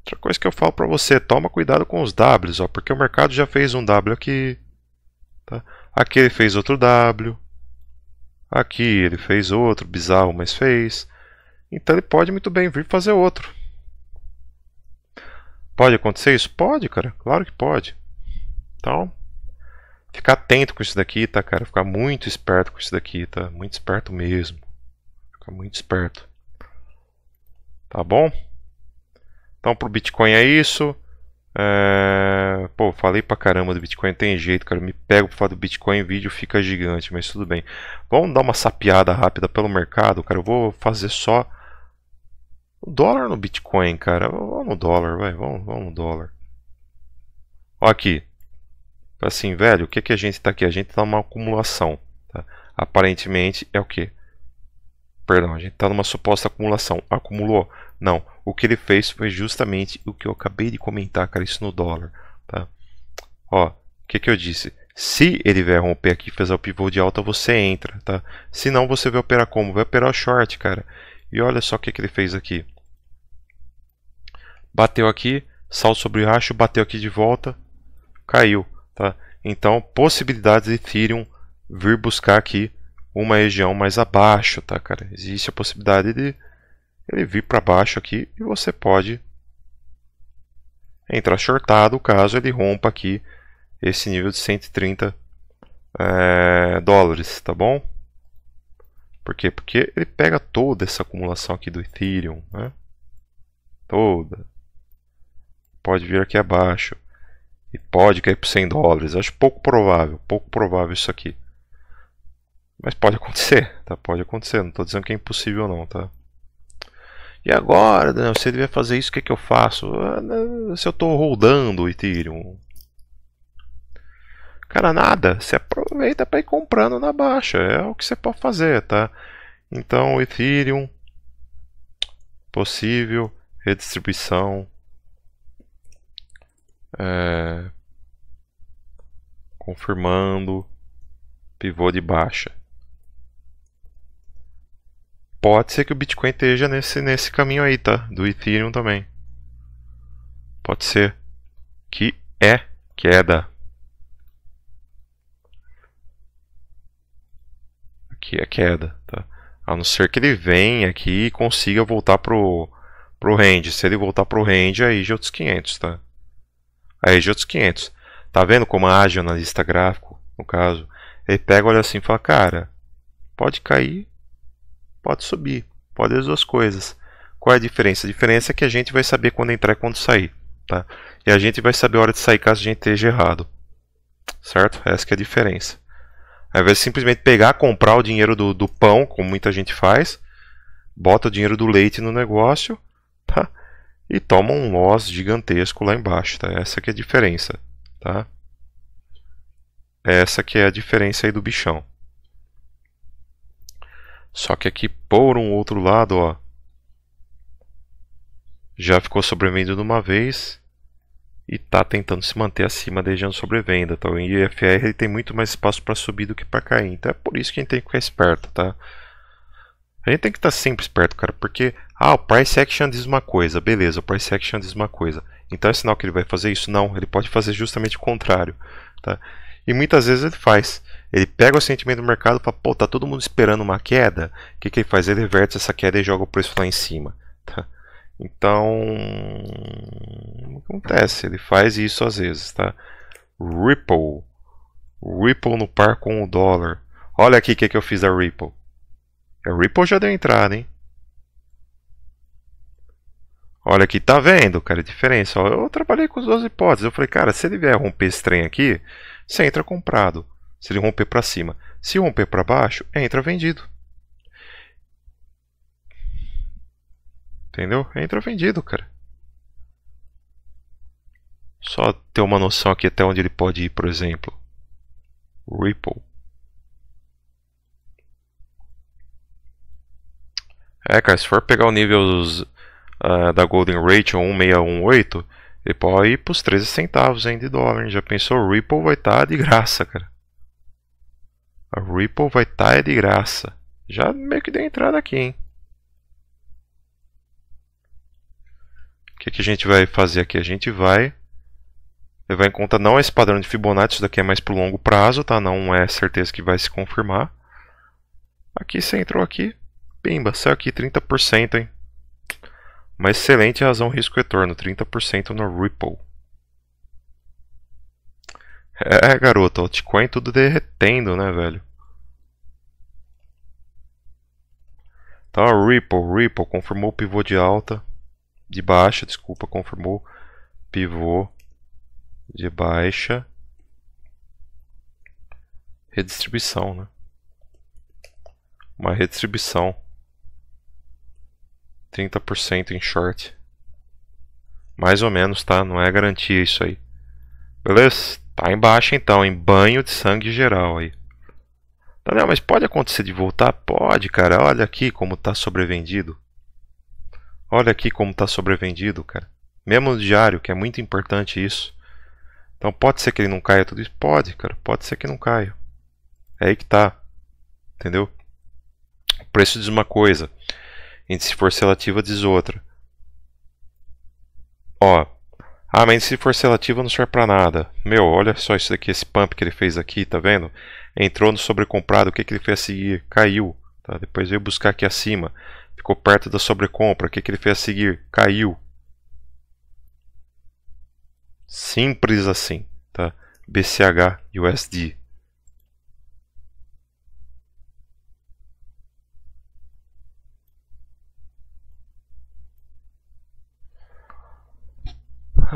Outra coisa que eu falo pra você, toma cuidado com os Ws, ó, porque o mercado já fez um W aqui, tá? Aqui ele fez outro W, aqui ele fez outro, bizarro, mas fez. Então ele pode muito bem vir fazer outro. Pode acontecer isso? Pode, cara. Claro que pode. Então, ficar atento com isso daqui, tá, cara? Ficar muito esperto com isso daqui, tá? Muito esperto mesmo. Ficar muito esperto. Tá bom? Então, pro Bitcoin é isso. É... Pô, falei pra caramba do Bitcoin, tem jeito, cara. me pego pro falar do Bitcoin, o vídeo fica gigante, mas tudo bem. Vamos dar uma sapiada rápida pelo mercado, cara. Eu vou fazer só o dólar no Bitcoin, cara? Vamos no dólar, vai. Vamos, vamos no dólar. Ó aqui. Assim, velho, o que, que a gente está aqui? A gente está numa acumulação. Tá? Aparentemente é o que? Perdão, a gente está numa suposta acumulação. Acumulou? Não. O que ele fez foi justamente o que eu acabei de comentar, cara. Isso no dólar. Tá? Ó, o que, que eu disse? Se ele vier romper aqui e fazer o pivô de alta, você entra, tá? Se não, você vai operar como? Vai operar short, cara. E olha só o que, que ele fez aqui bateu aqui, salto sobre o racho, bateu aqui de volta, caiu. Tá? Então, possibilidades de Ethereum vir buscar aqui uma região mais abaixo, tá, cara? Existe a possibilidade de ele vir para baixo aqui e você pode entrar shortado caso ele rompa aqui esse nível de 130 é, eh, dólares, tá bom? Por quê? Porque ele pega toda essa acumulação aqui do Ethereum, né? Toda pode vir aqui abaixo e pode cair por 100 dólares. Acho pouco provável, pouco provável isso aqui. Mas pode acontecer, tá? Pode acontecer, não estou dizendo que é impossível não, tá? E agora, Daniel, se ele vai fazer isso, o que, que eu faço? Ah, né, se eu estou rodando o Ethereum? Cara, nada. Você aproveita para ir comprando na baixa. É o que você pode fazer, tá? Então, Ethereum, possível redistribuição é, confirmando pivô de baixa. Pode ser que o Bitcoin esteja nesse, nesse caminho aí, tá? Do Ethereum também. Pode ser que é queda. Aqui é queda, tá? A não ser que ele venha aqui e consiga voltar pro, pro range. Se ele voltar pro range, aí já é outros 500, tá? a região dos 500. Tá vendo como age o analista gráfico, no caso? Ele pega, olha assim e fala, cara, pode cair, pode subir, pode as duas coisas. Qual é a diferença? A diferença é que a gente vai saber quando entrar e quando sair. Tá? E a gente vai saber a hora de sair caso a gente esteja errado. Certo? Essa é a diferença. Ao invés de simplesmente pegar, comprar o dinheiro do, do pão, como muita gente faz, bota o dinheiro do leite no negócio, tá? e toma um loss gigantesco lá embaixo, tá? Essa que é a diferença, tá? Essa que é a diferença aí do bichão. Só que aqui por um outro lado, ó, já ficou sobrevendido uma vez e está tentando se manter acima deixando região sobrevenda. Tá? O IFR ele tem muito mais espaço para subir do que para cair. Então é por isso que a gente tem que ficar esperto, tá? A gente tem que estar tá sempre esperto, cara, porque ah, o price action diz uma coisa, beleza, o price action diz uma coisa. Então é sinal que ele vai fazer isso? Não, ele pode fazer justamente o contrário. Tá? E muitas vezes ele faz. Ele pega o sentimento do mercado e fala, pô, tá todo mundo esperando uma queda. O que, que ele faz? Ele reverte essa queda e joga o preço lá em cima. Tá? Então, acontece, ele faz isso às vezes. Tá? Ripple. Ripple no par com o dólar. Olha aqui o que, que eu fiz da Ripple. A Ripple já deu entrada, hein? Olha aqui, tá vendo, cara, a diferença. eu trabalhei com as duas hipóteses. Eu falei, cara, se ele vier romper esse trem aqui, você entra comprado. Se ele romper para cima. Se romper para baixo, entra vendido. Entendeu? Entra vendido, cara. Só ter uma noção aqui até onde ele pode ir, por exemplo. Ripple. É, cara, se for pegar o nível uh, da Golden Ratio 1618, ele pode ir para os 13 centavos hein, de dólar. Hein? Já pensou? O Ripple vai estar tá de graça, cara. A Ripple vai estar tá de graça. Já meio que deu entrada aqui, hein? O que, que a gente vai fazer aqui? A gente vai levar em conta não esse padrão de Fibonacci, isso daqui é mais para longo prazo, tá? Não é certeza que vai se confirmar. Aqui você entrou aqui, pimba, saiu aqui 30%, hein? Uma excelente razão risco-retorno, 30% no Ripple. É, garoto, altcoin tudo derretendo, né, velho? Então, tá, a Ripple, Ripple confirmou o pivô de alta, de baixa, desculpa, confirmou pivô de baixa. Redistribuição, né? Uma redistribuição. 30% em short. Mais ou menos, tá? Não é garantia isso aí. Beleza? Tá embaixo então, em banho de sangue geral aí. Daniel, tá, mas pode acontecer de voltar? Pode, cara. Olha aqui como tá sobrevendido. Olha aqui como tá sobrevendido, cara. Mesmo no diário, que é muito importante isso. Então pode ser que ele não caia tudo isso? Pode, cara. Pode ser que não caia. É aí que tá. Entendeu? O preço diz uma coisa. Em se for selativa, diz outra. Ó. Ah, mas se for selativa não serve para nada. Meu, olha só isso daqui, esse pump que ele fez aqui, tá vendo? Entrou no sobrecomprado, o que, que ele fez a seguir? Caiu. Tá? Depois veio buscar aqui acima. Ficou perto da sobrecompra, o que, que ele fez a seguir? Caiu. Simples assim, tá? BCH e USD.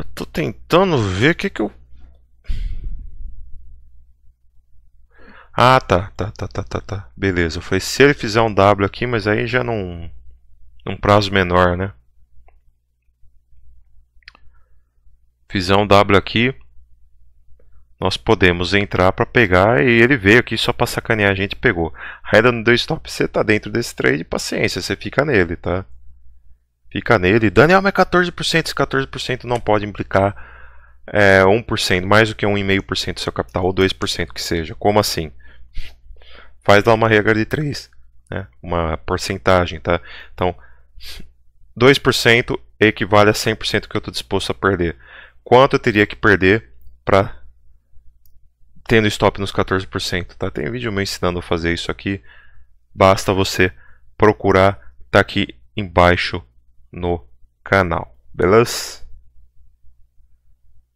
Eu tô tentando ver o que que eu... Ah, tá, tá, tá, tá, tá, tá. Beleza, foi se ele fizer um W aqui, mas aí já num, num prazo menor, né? Fizer um W aqui, nós podemos entrar para pegar e ele veio aqui só para sacanear a gente pegou. Ainda não deu stop, você tá dentro desse trade, paciência, você fica nele, tá? Fica nele. Daniel, mas 14%, esse 14% não pode implicar é, 1%, mais do que 1,5% do seu capital, ou 2% que seja. Como assim? Faz lá uma regra de 3, né? uma porcentagem, tá? Então, 2% equivale a 100% que eu estou disposto a perder. Quanto eu teria que perder para tendo stop nos 14%? Tá? Tem vídeo me ensinando a fazer isso aqui. Basta você procurar, tá aqui embaixo no canal, beleza?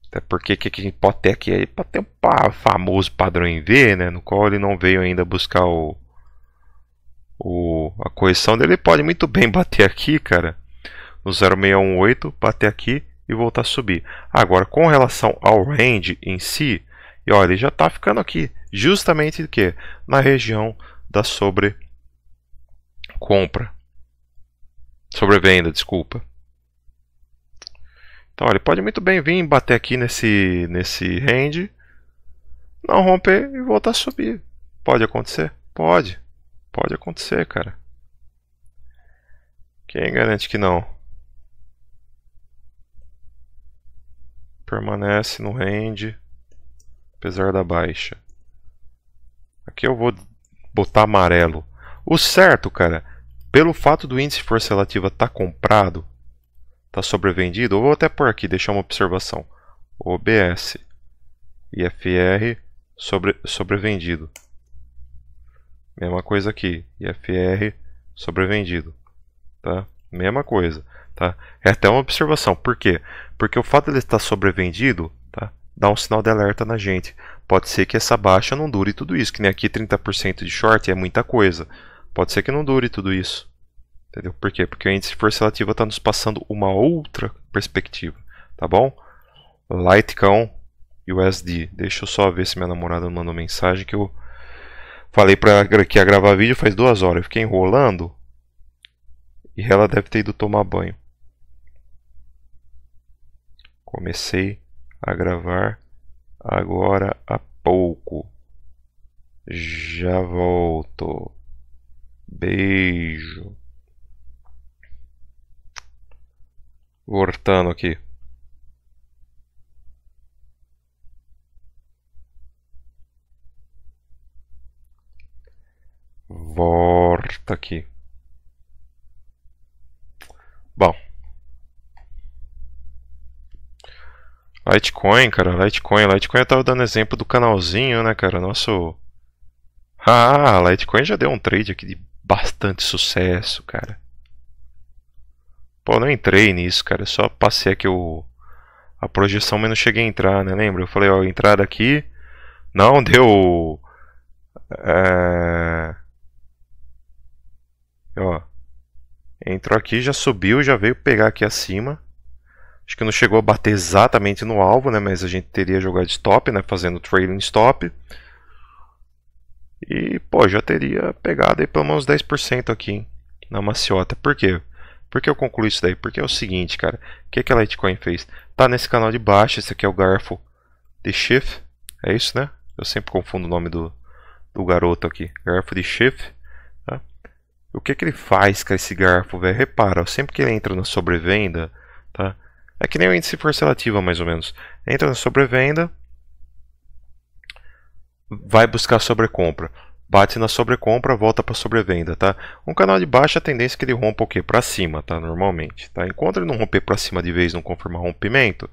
Até porque que, que aí para ter um famoso padrão em V, né, no qual ele não veio ainda buscar o, o a correção dele, pode muito bem bater aqui, cara, no 0618, bater aqui e voltar a subir. Agora, com relação ao range em si, e olha, ele já está ficando aqui, justamente que na região da sobre compra. Sobrevenda, desculpa. Então ele pode muito bem vir bater aqui nesse, nesse range, não romper e voltar a subir. Pode acontecer? Pode. Pode acontecer, cara. Quem garante que não? Permanece no range, apesar da baixa. Aqui eu vou botar amarelo. O certo, cara, pelo fato do índice de força relativa estar tá comprado, está sobrevendido, eu vou até por aqui, deixar uma observação. OBS IFR sobre, sobrevendido. Mesma coisa aqui, IFR sobrevendido. Tá? Mesma coisa. Tá? É até uma observação. Por quê? Porque o fato de ele estar sobrevendido tá? dá um sinal de alerta na gente. Pode ser que essa baixa não dure tudo isso, que nem aqui 30% de short é muita coisa. Pode ser que não dure tudo isso. Entendeu? Por quê? Porque o índice de força relativa está nos passando uma outra perspectiva. Tá bom? Litecoin USD. Deixa eu só ver se minha namorada mandou mensagem que eu falei para que ia gravar vídeo faz duas horas. Eu fiquei enrolando e ela deve ter ido tomar banho. Comecei a gravar agora há pouco. Já volto. Beijo. Voltando aqui. Volta aqui. Bom. Litecoin, cara, Litecoin. Litecoin eu tava dando exemplo do canalzinho, né, cara? Nosso. Ah, Litecoin já deu um trade aqui de bastante sucesso, cara. Pô, eu não entrei nisso, cara. Eu só passei aqui o, a projeção, mas não cheguei a entrar, né? Lembra? Eu falei, ó, entrada aqui. Não *laughs* deu. É... Ó. Entrou aqui, já subiu, já veio pegar aqui acima. Acho que não chegou a bater exatamente no alvo, né? Mas a gente teria jogado stop, né? Fazendo trailing stop. E, pô, já teria pegado aí pelo menos 10% aqui na maciota. Por quê? Por que eu concluo isso daí? Porque é o seguinte, cara. O que, que a Litecoin fez? Tá nesse canal de baixo, esse aqui é o garfo de Schiff. É isso, né? Eu sempre confundo o nome do, do garoto aqui. Garfo de Schiff. Tá? O que, que ele faz com esse garfo, velho? Repara, ó, sempre que ele entra na sobrevenda, tá? É que nem o índice força relativa, mais ou menos. Entra na sobrevenda, vai buscar sobrecompra. Bate na sobrecompra, volta para sobrevenda, tá? Um canal de baixa, a tendência é que ele rompa o quê? Para cima, tá? Normalmente, tá? Enquanto ele não romper para cima de vez, não confirmar rompimento,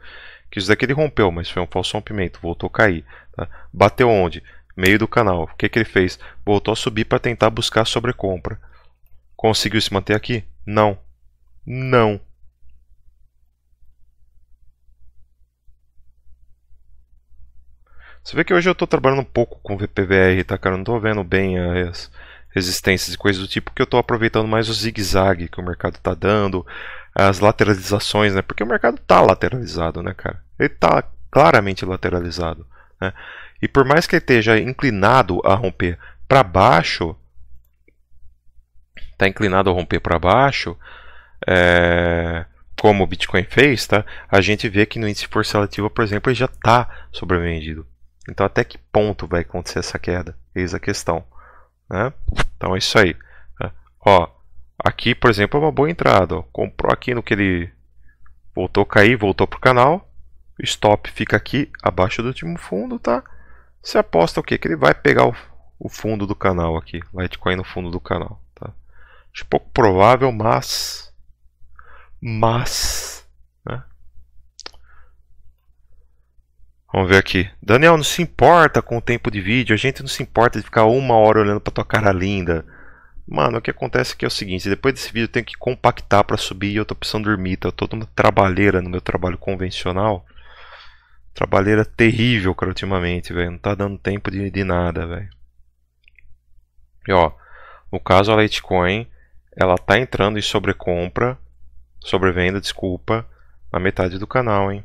que isso daqui ele rompeu, mas foi um falso rompimento, voltou a cair, tá? Bateu onde? Meio do canal. O que que ele fez? Voltou a subir para tentar buscar sobrecompra. Conseguiu se manter aqui? Não. Não. Você vê que hoje eu estou trabalhando um pouco com VPBR, tá, cara? não estou vendo bem as resistências e coisas do tipo, que eu estou aproveitando mais o zigue-zague que o mercado está dando, as lateralizações, né? Porque o mercado está lateralizado, né, cara? Ele está claramente lateralizado, né? E por mais que ele esteja inclinado a romper para baixo, está inclinado a romper para baixo, é, como o Bitcoin fez, tá? a gente vê que no índice força relativa, por exemplo, ele já está sobrevendido. Então, até que ponto vai acontecer essa queda? Eis a questão. Né? Então, é isso aí. Né? Ó, aqui, por exemplo, é uma boa entrada. Ó. Comprou aqui no que ele voltou a cair, voltou para o canal. Stop fica aqui abaixo do último fundo, tá? Você aposta o quê? Que ele vai pegar o, o fundo do canal aqui. Litecoin no fundo do canal, tá? Acho pouco provável, mas... Mas... Vamos ver aqui. Daniel, não se importa com o tempo de vídeo, a gente não se importa de ficar uma hora olhando pra tua cara linda. Mano, o que acontece aqui é o seguinte, depois desse vídeo eu tenho que compactar para subir e eu tô precisando dormir, tá? Eu tô numa trabalheira no meu trabalho convencional. Trabalheira terrível, cara, ultimamente, velho. Não tá dando tempo de, de nada, velho. E ó, no caso a Litecoin, ela tá entrando em sobrecompra, sobrevenda, desculpa, na metade do canal, hein?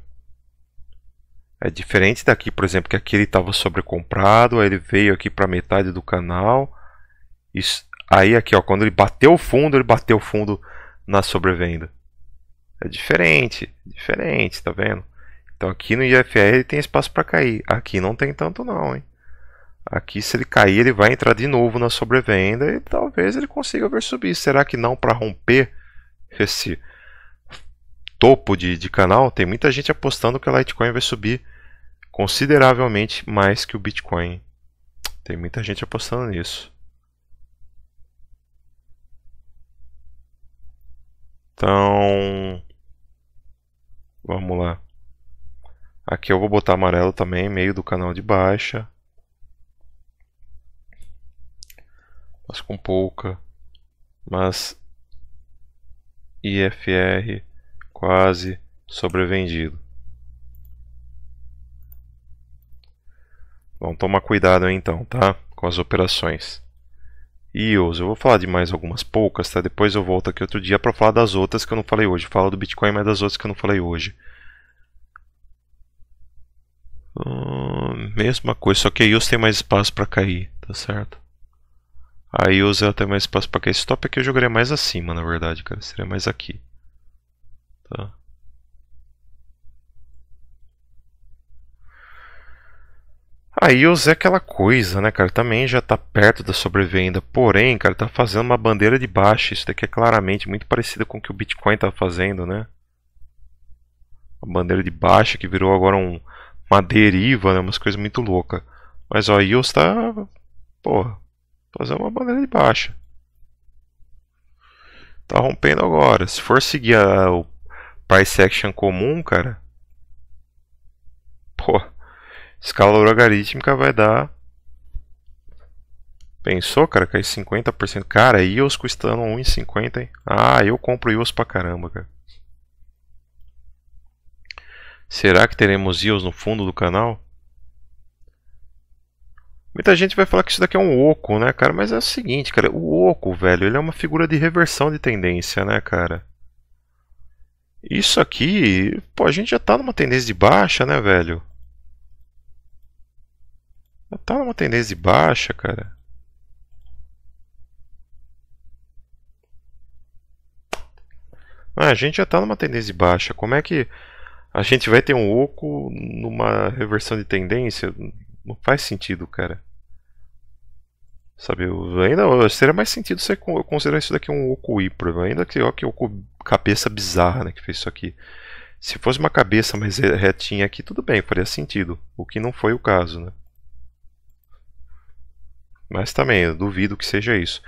É diferente daqui, por exemplo, que aqui ele estava sobrecomprado, aí ele veio aqui para metade do canal. Isso, aí aqui, ó, quando ele bateu o fundo, ele bateu o fundo na sobrevenda. É diferente, diferente, tá vendo? Então aqui no IFR ele tem espaço para cair. Aqui não tem tanto não, hein? Aqui se ele cair, ele vai entrar de novo na sobrevenda e talvez ele consiga ver subir. Será que não para romper esse topo de, de canal, tem muita gente apostando que a Litecoin vai subir consideravelmente mais que o Bitcoin. Tem muita gente apostando nisso. Então, vamos lá. Aqui eu vou botar amarelo também, meio do canal de baixa. Mas com pouca. Mas IFR quase sobrevendido. Vamos tomar cuidado então, tá? Com as operações. EOS, eu vou falar de mais algumas poucas, tá? Depois eu volto aqui outro dia para falar das outras que eu não falei hoje. Falo do Bitcoin, mas das outras que eu não falei hoje. Hum, mesma coisa, só que a EOS tem mais espaço para cair, tá certo? A EOS ela tem mais espaço para cair. Stop aqui eu jogaria mais acima, na verdade, cara. Seria mais aqui. Tá. Aí o Zé é aquela coisa, né, cara? Também já tá perto da sobrevenda. Porém, cara, tá fazendo uma bandeira de baixa. Isso daqui é claramente muito parecido com o que o Bitcoin tá fazendo, né? A bandeira de baixa que virou agora um, uma deriva, né? Umas coisas muito loucas. Mas ó, a IOS tá. Porra, fazendo uma bandeira de baixa. Tá rompendo agora. Se for seguir a, o Bisection comum, cara. Pô, escala logarítmica vai dar... Pensou, cara, cai 50%. Cara, IOS custando 1,50, hein? Ah, eu compro IOS pra caramba, cara. Será que teremos IOS no fundo do canal? Muita gente vai falar que isso daqui é um oco, né, cara? Mas é o seguinte, cara, o oco, velho, ele é uma figura de reversão de tendência, né, cara? Isso aqui, pô, a gente já tá numa tendência de baixa, né, velho? Já tá numa tendência de baixa, cara. Ah, a gente já tá numa tendência de baixa. Como é que a gente vai ter um oco numa reversão de tendência? Não faz sentido, cara. Sabe, eu, ainda seria mais sentido você considerar isso daqui um oco Ipro, ainda que ó, que Oku cabeça bizarra né, que fez isso aqui. Se fosse uma cabeça mais retinha aqui, tudo bem, faria sentido, o que não foi o caso, né? Mas também, eu duvido que seja isso.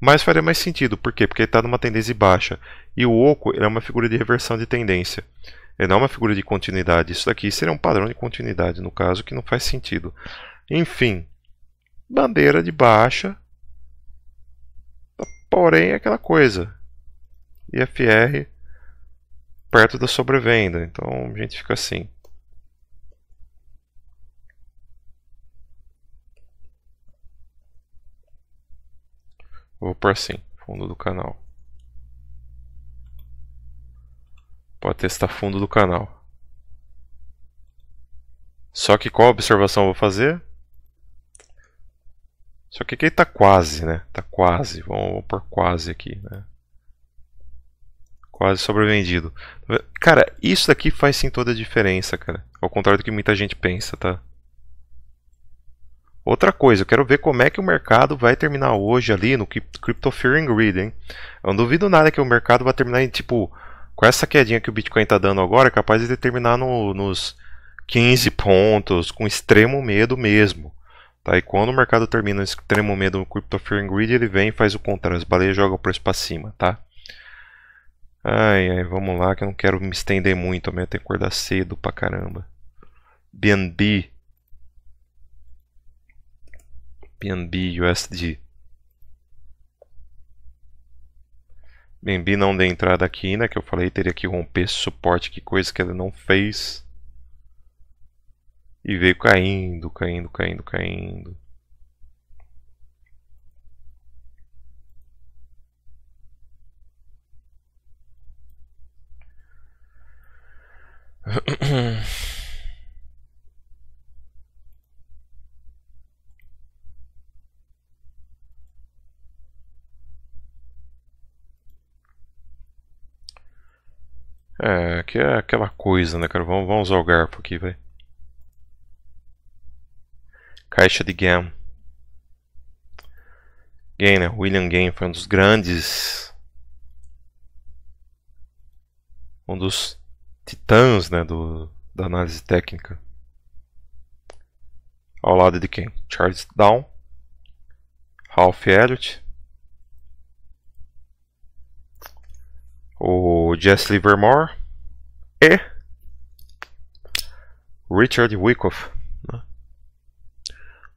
Mas faria mais sentido, por quê? Porque ele está numa tendência baixa. E o oco é uma figura de reversão de tendência. Ele não é uma figura de continuidade. Isso daqui seria um padrão de continuidade, no caso, que não faz sentido. Enfim, bandeira de baixa, porém é aquela coisa, IFR perto da sobrevenda, então a gente fica assim. Vou por assim, fundo do canal. Pode testar fundo do canal. Só que qual observação vou fazer? Só que aqui está quase, né? Está quase. Vamos por quase aqui, né? Quase sobrevendido. Cara, isso daqui faz sim toda a diferença, cara. Ao contrário do que muita gente pensa, tá? Outra coisa, eu quero ver como é que o mercado vai terminar hoje ali no Crypto Fear and Greed, hein? Eu não duvido nada que o mercado vai terminar em, tipo, com essa quedinha que o Bitcoin tá dando agora, é capaz de terminar no, nos 15 pontos, com extremo medo mesmo. Tá? E quando o mercado termina esse extremo medo no Crypto Fear and Greed, ele vem e faz o contrário. As baleias jogam o preço para cima, tá? Ai, ai, vamos lá que eu não quero me estender muito. Amanhã tem que acordar cedo pra caramba. BNB. BNB USD. BNB não deu entrada aqui, né? Que eu falei, teria que romper esse suporte, que coisa que ele não fez. E veio caindo, caindo, caindo, caindo. *coughs* É, que é aquela coisa, né, cara? Vamos, vamos usar o garfo aqui, vai. Caixa de Gam. Gain, né? William Gain foi um dos grandes. Um dos titãs né, do, da análise técnica. Ao lado de quem? Charles Down, Ralph Elliott, o Jesse Livermore e Richard Wyckoff.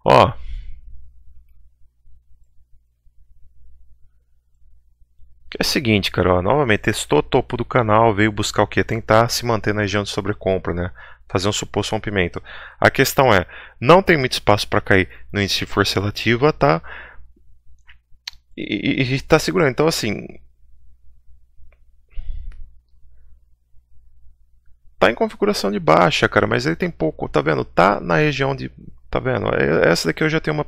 Ó. Que é o seguinte, cara, ó, novamente, testou o topo do canal, veio buscar o que? Tentar se manter na região de sobrecompra, né? Fazer um suposto rompimento. A questão é, não tem muito espaço para cair no índice de força relativa, tá? E, e, e tá segurando. Então, assim, tá em configuração de baixa, cara, mas ele tem pouco, tá vendo? Tá na região de tá vendo? É, essa daqui eu já tenho uma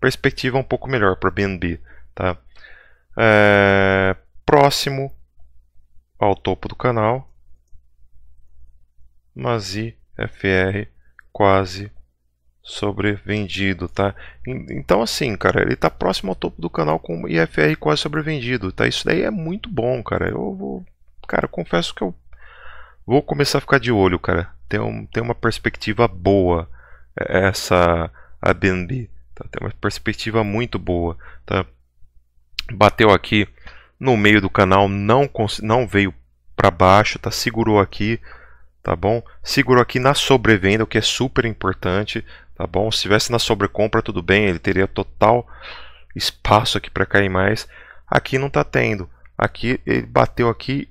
perspectiva um pouco melhor para BNB, tá? É, próximo ao topo do canal, mas IFR quase sobrevendido, tá? Então assim, cara, ele tá próximo ao topo do canal com IFR quase sobrevendido, tá? Isso daí é muito bom, cara. Eu vou, cara, confesso que eu vou começar a ficar de olho, cara. Tem, um, tem uma perspectiva boa essa Airbnb. Tá? Tem uma perspectiva muito boa. Tá? Bateu aqui no meio do canal, não, não veio para baixo, tá? segurou aqui, tá bom? Segurou aqui na sobrevenda, o que é super importante, tá bom? Se tivesse na sobrecompra, tudo bem, ele teria total espaço aqui para cair mais. Aqui não está tendo. Aqui ele bateu aqui,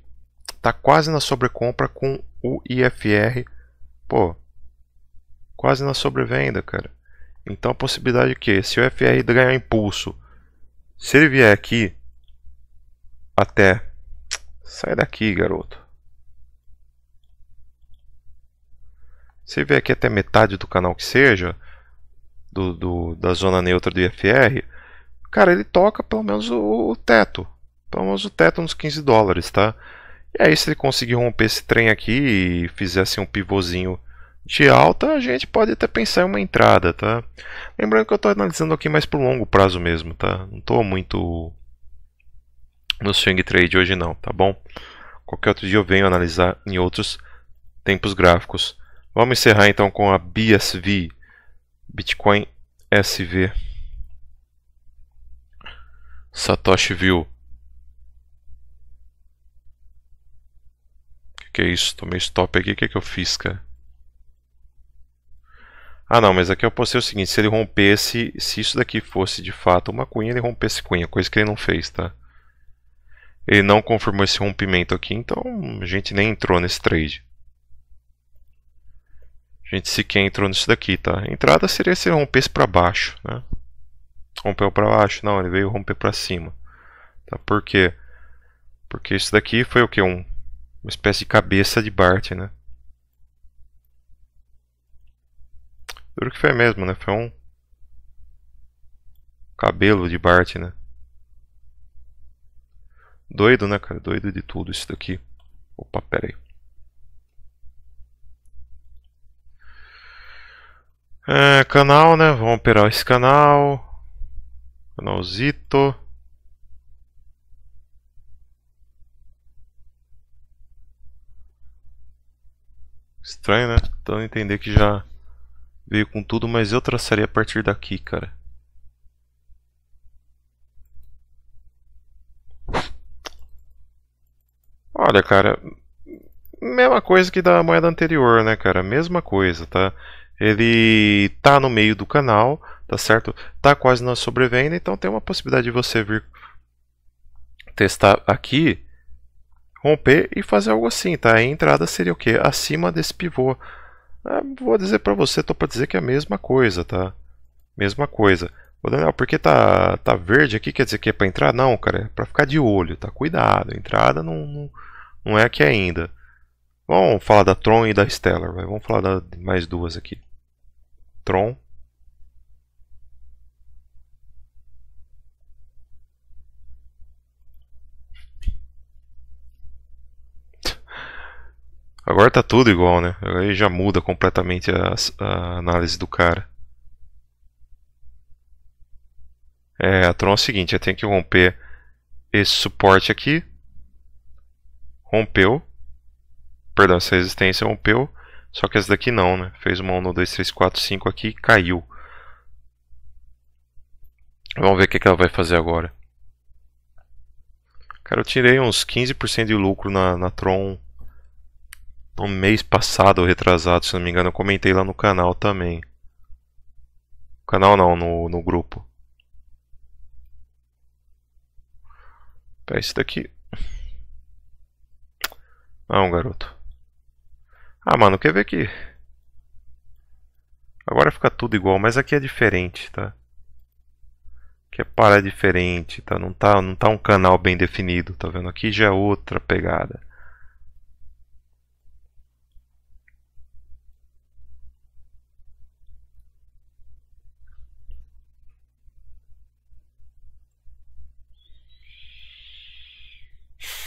tá quase na sobrecompra com o IFR. Pô, quase na sobrevenda, cara. Então a possibilidade é que se o FR ganhar impulso, se ele vier aqui até sai daqui, garoto. Se ele vier aqui até metade do canal que seja, do, do da zona neutra do IFR, cara, ele toca pelo menos o, o teto. Pelo menos o teto nos 15 dólares, tá? E aí se ele conseguir romper esse trem aqui e fizesse um pivôzinho de alta, a gente pode até pensar em uma entrada, tá? Lembrando que eu estou analisando aqui mais para o longo prazo mesmo, tá? Não estou muito no swing trade hoje não, tá bom? Qualquer outro dia eu venho analisar em outros tempos gráficos. Vamos encerrar então com a BSV, Bitcoin SV. Satoshi View. Que, que é isso? Tomei stop aqui. O que, que eu fiz, cara? Ah não, mas aqui eu postei o seguinte, se ele rompesse, se isso daqui fosse de fato uma cunha, ele rompesse cunha, coisa que ele não fez, tá? Ele não confirmou esse rompimento aqui, então a gente nem entrou nesse trade. A gente sequer entrou nisso daqui, tá? A entrada seria se ele rompesse para baixo, né? Rompeu para baixo? Não, ele veio romper para cima. Tá? Por quê? Porque isso daqui foi o que? Um, uma espécie de cabeça de Bart, né? Juro que foi mesmo, né? Foi um cabelo de Bart, né? Doido, né, cara? Doido de tudo isso daqui. Opa, pera aí. É, canal, né? Vamos operar esse canal. Canalzito. Estranho, né? Então entender que já veio com tudo, mas eu traçaria a partir daqui, cara. Olha, cara, mesma coisa que da moeda anterior, né, cara? Mesma coisa, tá? Ele tá no meio do canal, tá certo? Tá quase na sobrevenda, então tem uma possibilidade de você vir testar aqui, romper e fazer algo assim, tá? A entrada seria o quê? Acima desse pivô. Ah, vou dizer para você, tô para dizer que é a mesma coisa, tá? Mesma coisa. Ô Daniel, porque tá, tá verde aqui, quer dizer que é para entrar? Não, cara, é para ficar de olho, tá? Cuidado, entrada não, não, não, é aqui ainda. Vamos falar da Tron e da Stellar, vai? vamos falar de mais duas aqui. Tron Agora tá tudo igual, né? Aí já muda completamente a, a análise do cara. É, a Tron é o seguinte, eu tenho que romper esse suporte aqui. Rompeu. Perdão, essa resistência rompeu. Só que essa daqui não, né? Fez uma 1, 2, 3, 4, 5 aqui e caiu. Vamos ver o que, ela vai fazer agora. Cara, eu tirei uns 15% de lucro na, na Tron no mês passado ou retrasado, se não me engano, eu comentei lá no canal também. Canal não, no, no grupo. Pera, esse daqui. Não, ah, garoto. Ah, mano, quer ver que. Agora fica tudo igual, mas aqui é diferente, tá? Aqui é para diferente, tá? Não tá, não tá um canal bem definido, tá vendo? Aqui já é outra pegada.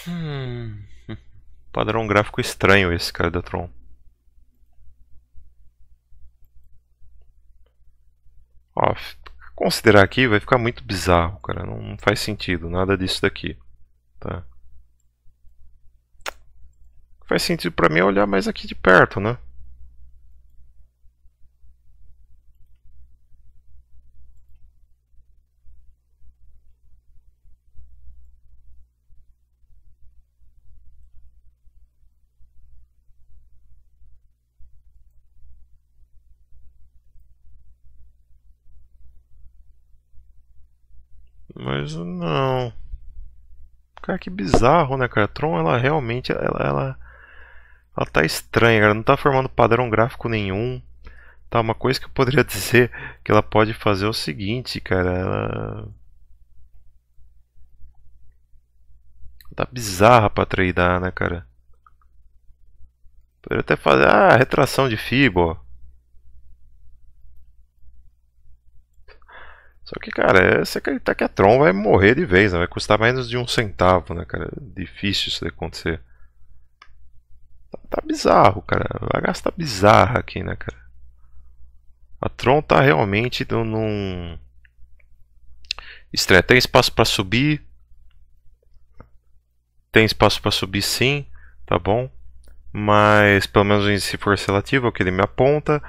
Hum, padrão gráfico estranho esse cara da Tron. Ó, considerar aqui vai ficar muito bizarro, cara. Não faz sentido nada disso daqui. Tá. Faz sentido pra mim é olhar mais aqui de perto, né? coisa, não. Cara, que bizarro, né, cara? Tron, ela realmente, ela, ela, ela tá estranha, cara. Não tá formando padrão gráfico nenhum. Tá, uma coisa que eu poderia *laughs* dizer que ela pode fazer é o seguinte, cara. Ela... Tá bizarra pra tradar, né, cara? Poderia até fazer, ah, retração de ó. Só que, cara, se é, acreditar que a Tron vai morrer de vez, né? vai custar menos de um centavo, né, cara? Difícil isso de acontecer. Tá, tá bizarro, cara. A gasta tá bizarra aqui, né, cara? A Tron tá realmente num. Estreia. Tem espaço para subir? Tem espaço para subir sim, tá bom? Mas pelo menos se for força relativa é o que ele me aponta.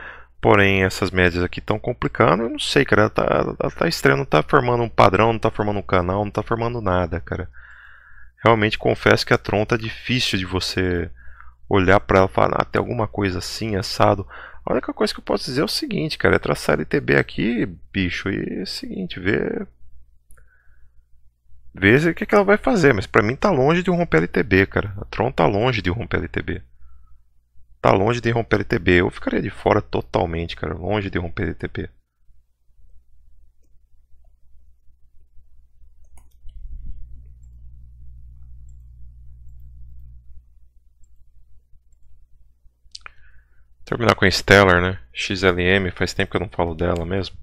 Porém, essas médias aqui estão complicando. Eu não sei, cara. Ela tá, ela tá estranha. Não tá formando um padrão, não tá formando um canal, não tá formando nada, cara. Realmente confesso que a Tron tá é difícil de você olhar para ela e falar, ah, tem alguma coisa assim, assado. A única coisa que eu posso dizer é o seguinte, cara. É traçar LTB aqui, bicho, e é o seguinte, ver Ver o que, que ela vai fazer. Mas para mim tá longe de romper LTB, cara. A Tron tá longe de romper LTB tá longe de romper LTB. Eu ficaria de fora totalmente, cara. Longe de romper LTB. Terminar com a Stellar, né? XLM, faz tempo que eu não falo dela mesmo.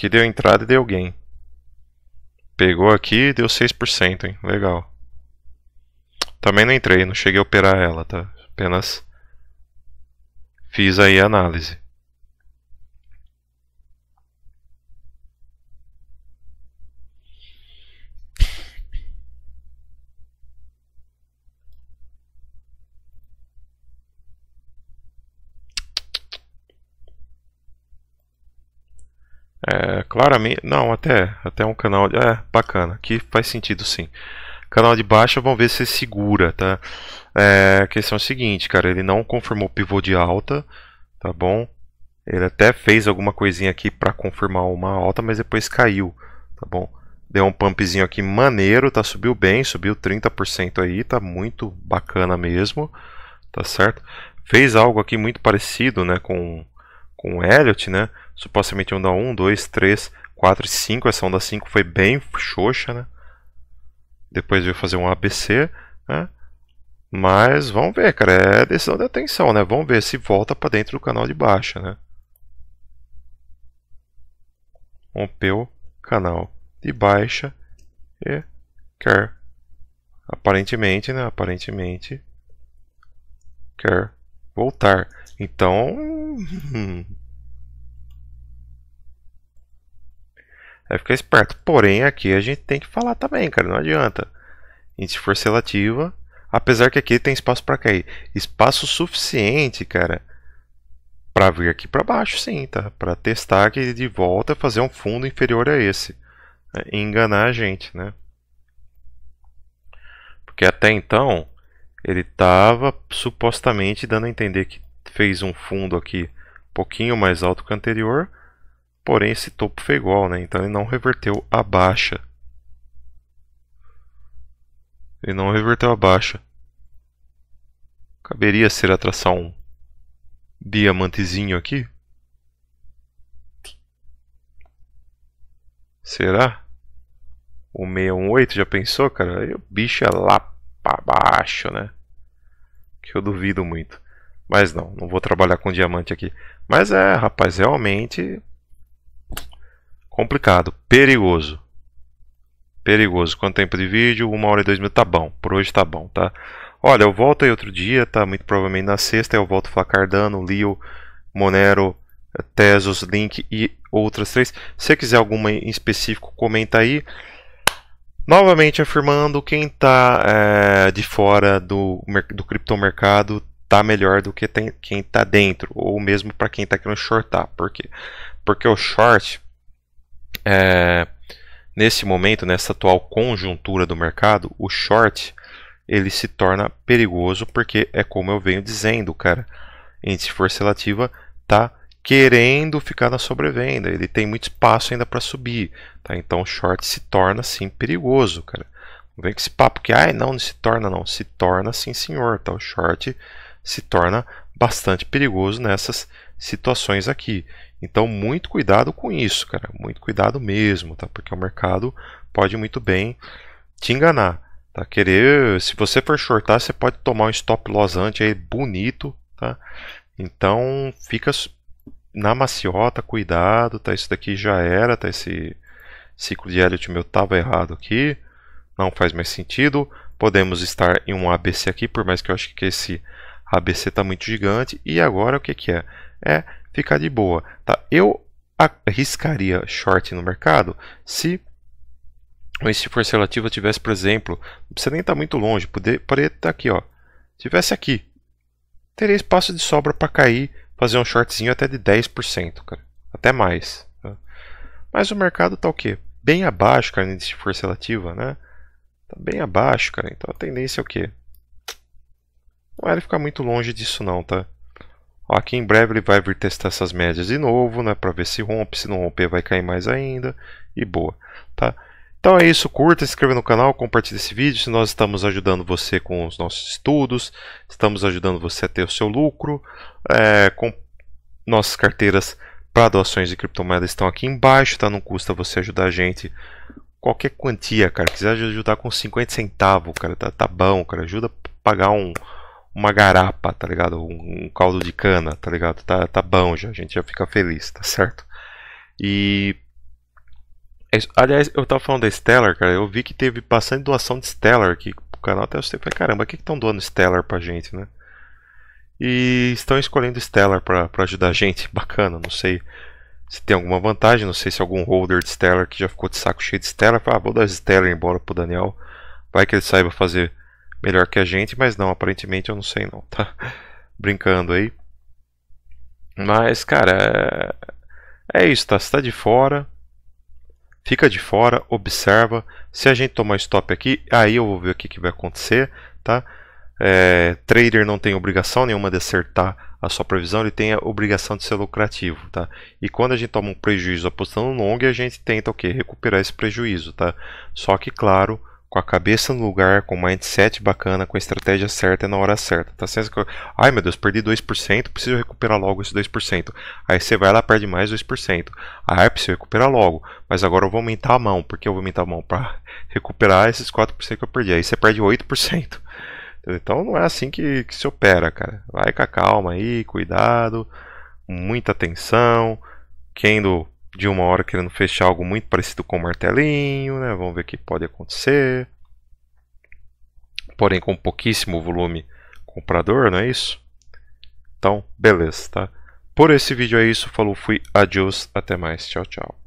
Aqui deu entrada e deu gain. Pegou aqui e deu 6%, hein? Legal. Também não entrei, não cheguei a operar ela, tá? Apenas fiz aí a análise. Claramente, não, até, até um canal, é, bacana, que faz sentido sim. Canal de baixa, vamos ver se segura, tá? É, a questão é a seguinte, cara, ele não confirmou pivô de alta, tá bom? Ele até fez alguma coisinha aqui para confirmar uma alta, mas depois caiu, tá bom? Deu um pumpzinho aqui maneiro, tá? Subiu bem, subiu 30% aí, tá muito bacana mesmo, tá certo? Fez algo aqui muito parecido, né, com com o Elliot, né? Supostamente onda 1, 2, 3, 4 e 5. Essa onda 5 foi bem xoxa, né? Depois veio fazer um ABC, né? Mas vamos ver, cara. É decisão de atenção, né? Vamos ver se volta para dentro do canal de baixa, né? Rompeu canal de baixa e quer aparentemente, né? Aparentemente quer voltar. Então, hum, vai ficar esperto. Porém, aqui a gente tem que falar também, cara, não adianta. Índice de força relativa, apesar que aqui tem espaço para cair. Espaço suficiente, cara, para vir aqui para baixo, sim, tá? Para testar aqui de volta fazer um fundo inferior a esse. Né? E enganar a gente, né? Porque até então, ele estava supostamente dando a entender que fez um fundo aqui um pouquinho mais alto que o anterior Porém, esse topo foi igual, né? então ele não reverteu a baixa. Ele não reverteu a baixa. Caberia ser a traçar um diamantezinho aqui? Será? O 618 já pensou, cara? o bicho é lá pra baixo, né? Que eu duvido muito. Mas não, não vou trabalhar com diamante aqui. Mas é, rapaz, realmente complicado, perigoso. Perigoso. Quanto tempo de vídeo? Uma hora e dois minutos. Tá bom. Por hoje tá bom, tá? Olha, eu volto aí outro dia, tá? Muito provavelmente na sexta. Eu volto a falar Cardano, Leo, Monero, Tesos, Link e outras três. Se você quiser alguma em específico, comenta aí. Novamente afirmando, quem está é, eh, de fora do, do criptomercado tá melhor do que tem, quem está dentro, ou mesmo para quem está querendo shortar. Por quê? Porque o short é, nesse momento, nessa atual conjuntura do mercado, o short ele se torna perigoso porque é como eu venho dizendo, cara, índice força relativa tá querendo ficar na sobrevenda, ele tem muito espaço ainda para subir, tá? Então o short se torna sim perigoso, cara. Não vem com esse papo que ai, não, não se torna não, se torna sim, senhor, tá? O short se torna bastante perigoso nessas situações aqui. Então, muito cuidado com isso, cara. Muito cuidado mesmo, tá? Porque o mercado pode muito bem te enganar, tá? Querer, se você for shortar, você pode tomar um stop loss antes aí bonito, tá? Então, fica na maciota, cuidado, tá? Isso daqui já era, tá? Esse ciclo de Elliott meu tava errado aqui, não faz mais sentido. Podemos estar em um ABC aqui, por mais que eu acho que esse ABC está muito gigante. E agora o que, que é? é ficar de boa. Tá? Eu arriscaria short no mercado se mas se for relativa tivesse, por exemplo, não precisa nem estar tá muito longe, poder, poderia estar tá aqui, ó. Tivesse aqui, teria espaço de sobra para cair, fazer um shortzinho até de 10%, cara. Até mais. Tá? Mas o mercado tá o quê? Bem abaixo, cara, de força relativa, né? Tá bem abaixo, cara. Então a tendência é o quê? Não é era ficar muito longe disso não, tá? Aqui em breve ele vai vir testar essas médias de novo, né, para ver se rompe, se não romper vai cair mais ainda e boa, tá? Então é isso, curta, se inscreva no canal, compartilhe esse vídeo, se nós estamos ajudando você com os nossos estudos, estamos ajudando você a ter o seu lucro, é, com nossas carteiras para doações de criptomoedas estão aqui embaixo, tá? Não custa você ajudar a gente, qualquer quantia, cara, quiser ajudar com 50 centavos, cara, tá, tá bom, cara, ajuda a pagar um uma garapa, tá ligado? Um, um caldo de cana, tá ligado? Tá, tá bom já, a gente já fica feliz, tá certo? E é Aliás, eu tava falando da Stellar, cara. Eu vi que teve bastante doação de Stellar aqui pro canal. Até eu falei, caramba, o que estão doando Stellar pra gente, né? E estão escolhendo Stellar pra, pra ajudar a gente. *laughs* Bacana, não sei se tem alguma vantagem. Não sei se algum holder de Stellar que já ficou de saco cheio de Stellar. Fala, ah, vou dar Stellar embora pro Daniel. Vai que ele saiba fazer melhor que a gente, mas não, aparentemente eu não sei não, tá? *laughs* Brincando aí. Mas, cara, é, é isso, tá? tá de fora, fica de fora, observa. Se a gente tomar stop aqui, aí eu vou ver o que, que vai acontecer, tá? É, trader não tem obrigação nenhuma de acertar a sua previsão, ele tem a obrigação de ser lucrativo, tá? E quando a gente toma um prejuízo apostando long, a gente tenta o que? Recuperar esse prejuízo, tá? Só que, claro, com a cabeça no lugar, com o mindset bacana, com a estratégia certa e na hora certa. Tá certo que, ai meu Deus, perdi 2%, preciso recuperar logo esse 2%. Aí você vai lá, perde mais 2%. Ai, ah, preciso recuperar logo, mas agora eu vou aumentar a mão, porque eu vou aumentar a mão para *laughs* recuperar esses 4% que eu perdi. Aí você perde 8%. Então não é assim que, que se opera, cara. Vai com a calma aí, cuidado, muita atenção. Quem do de uma hora querendo fechar algo muito parecido com o martelinho, né? Vamos ver o que pode acontecer. Porém, com pouquíssimo volume comprador, não é isso? Então, beleza, tá? Por esse vídeo é isso. Falou, fui, adios, até mais. Tchau, tchau.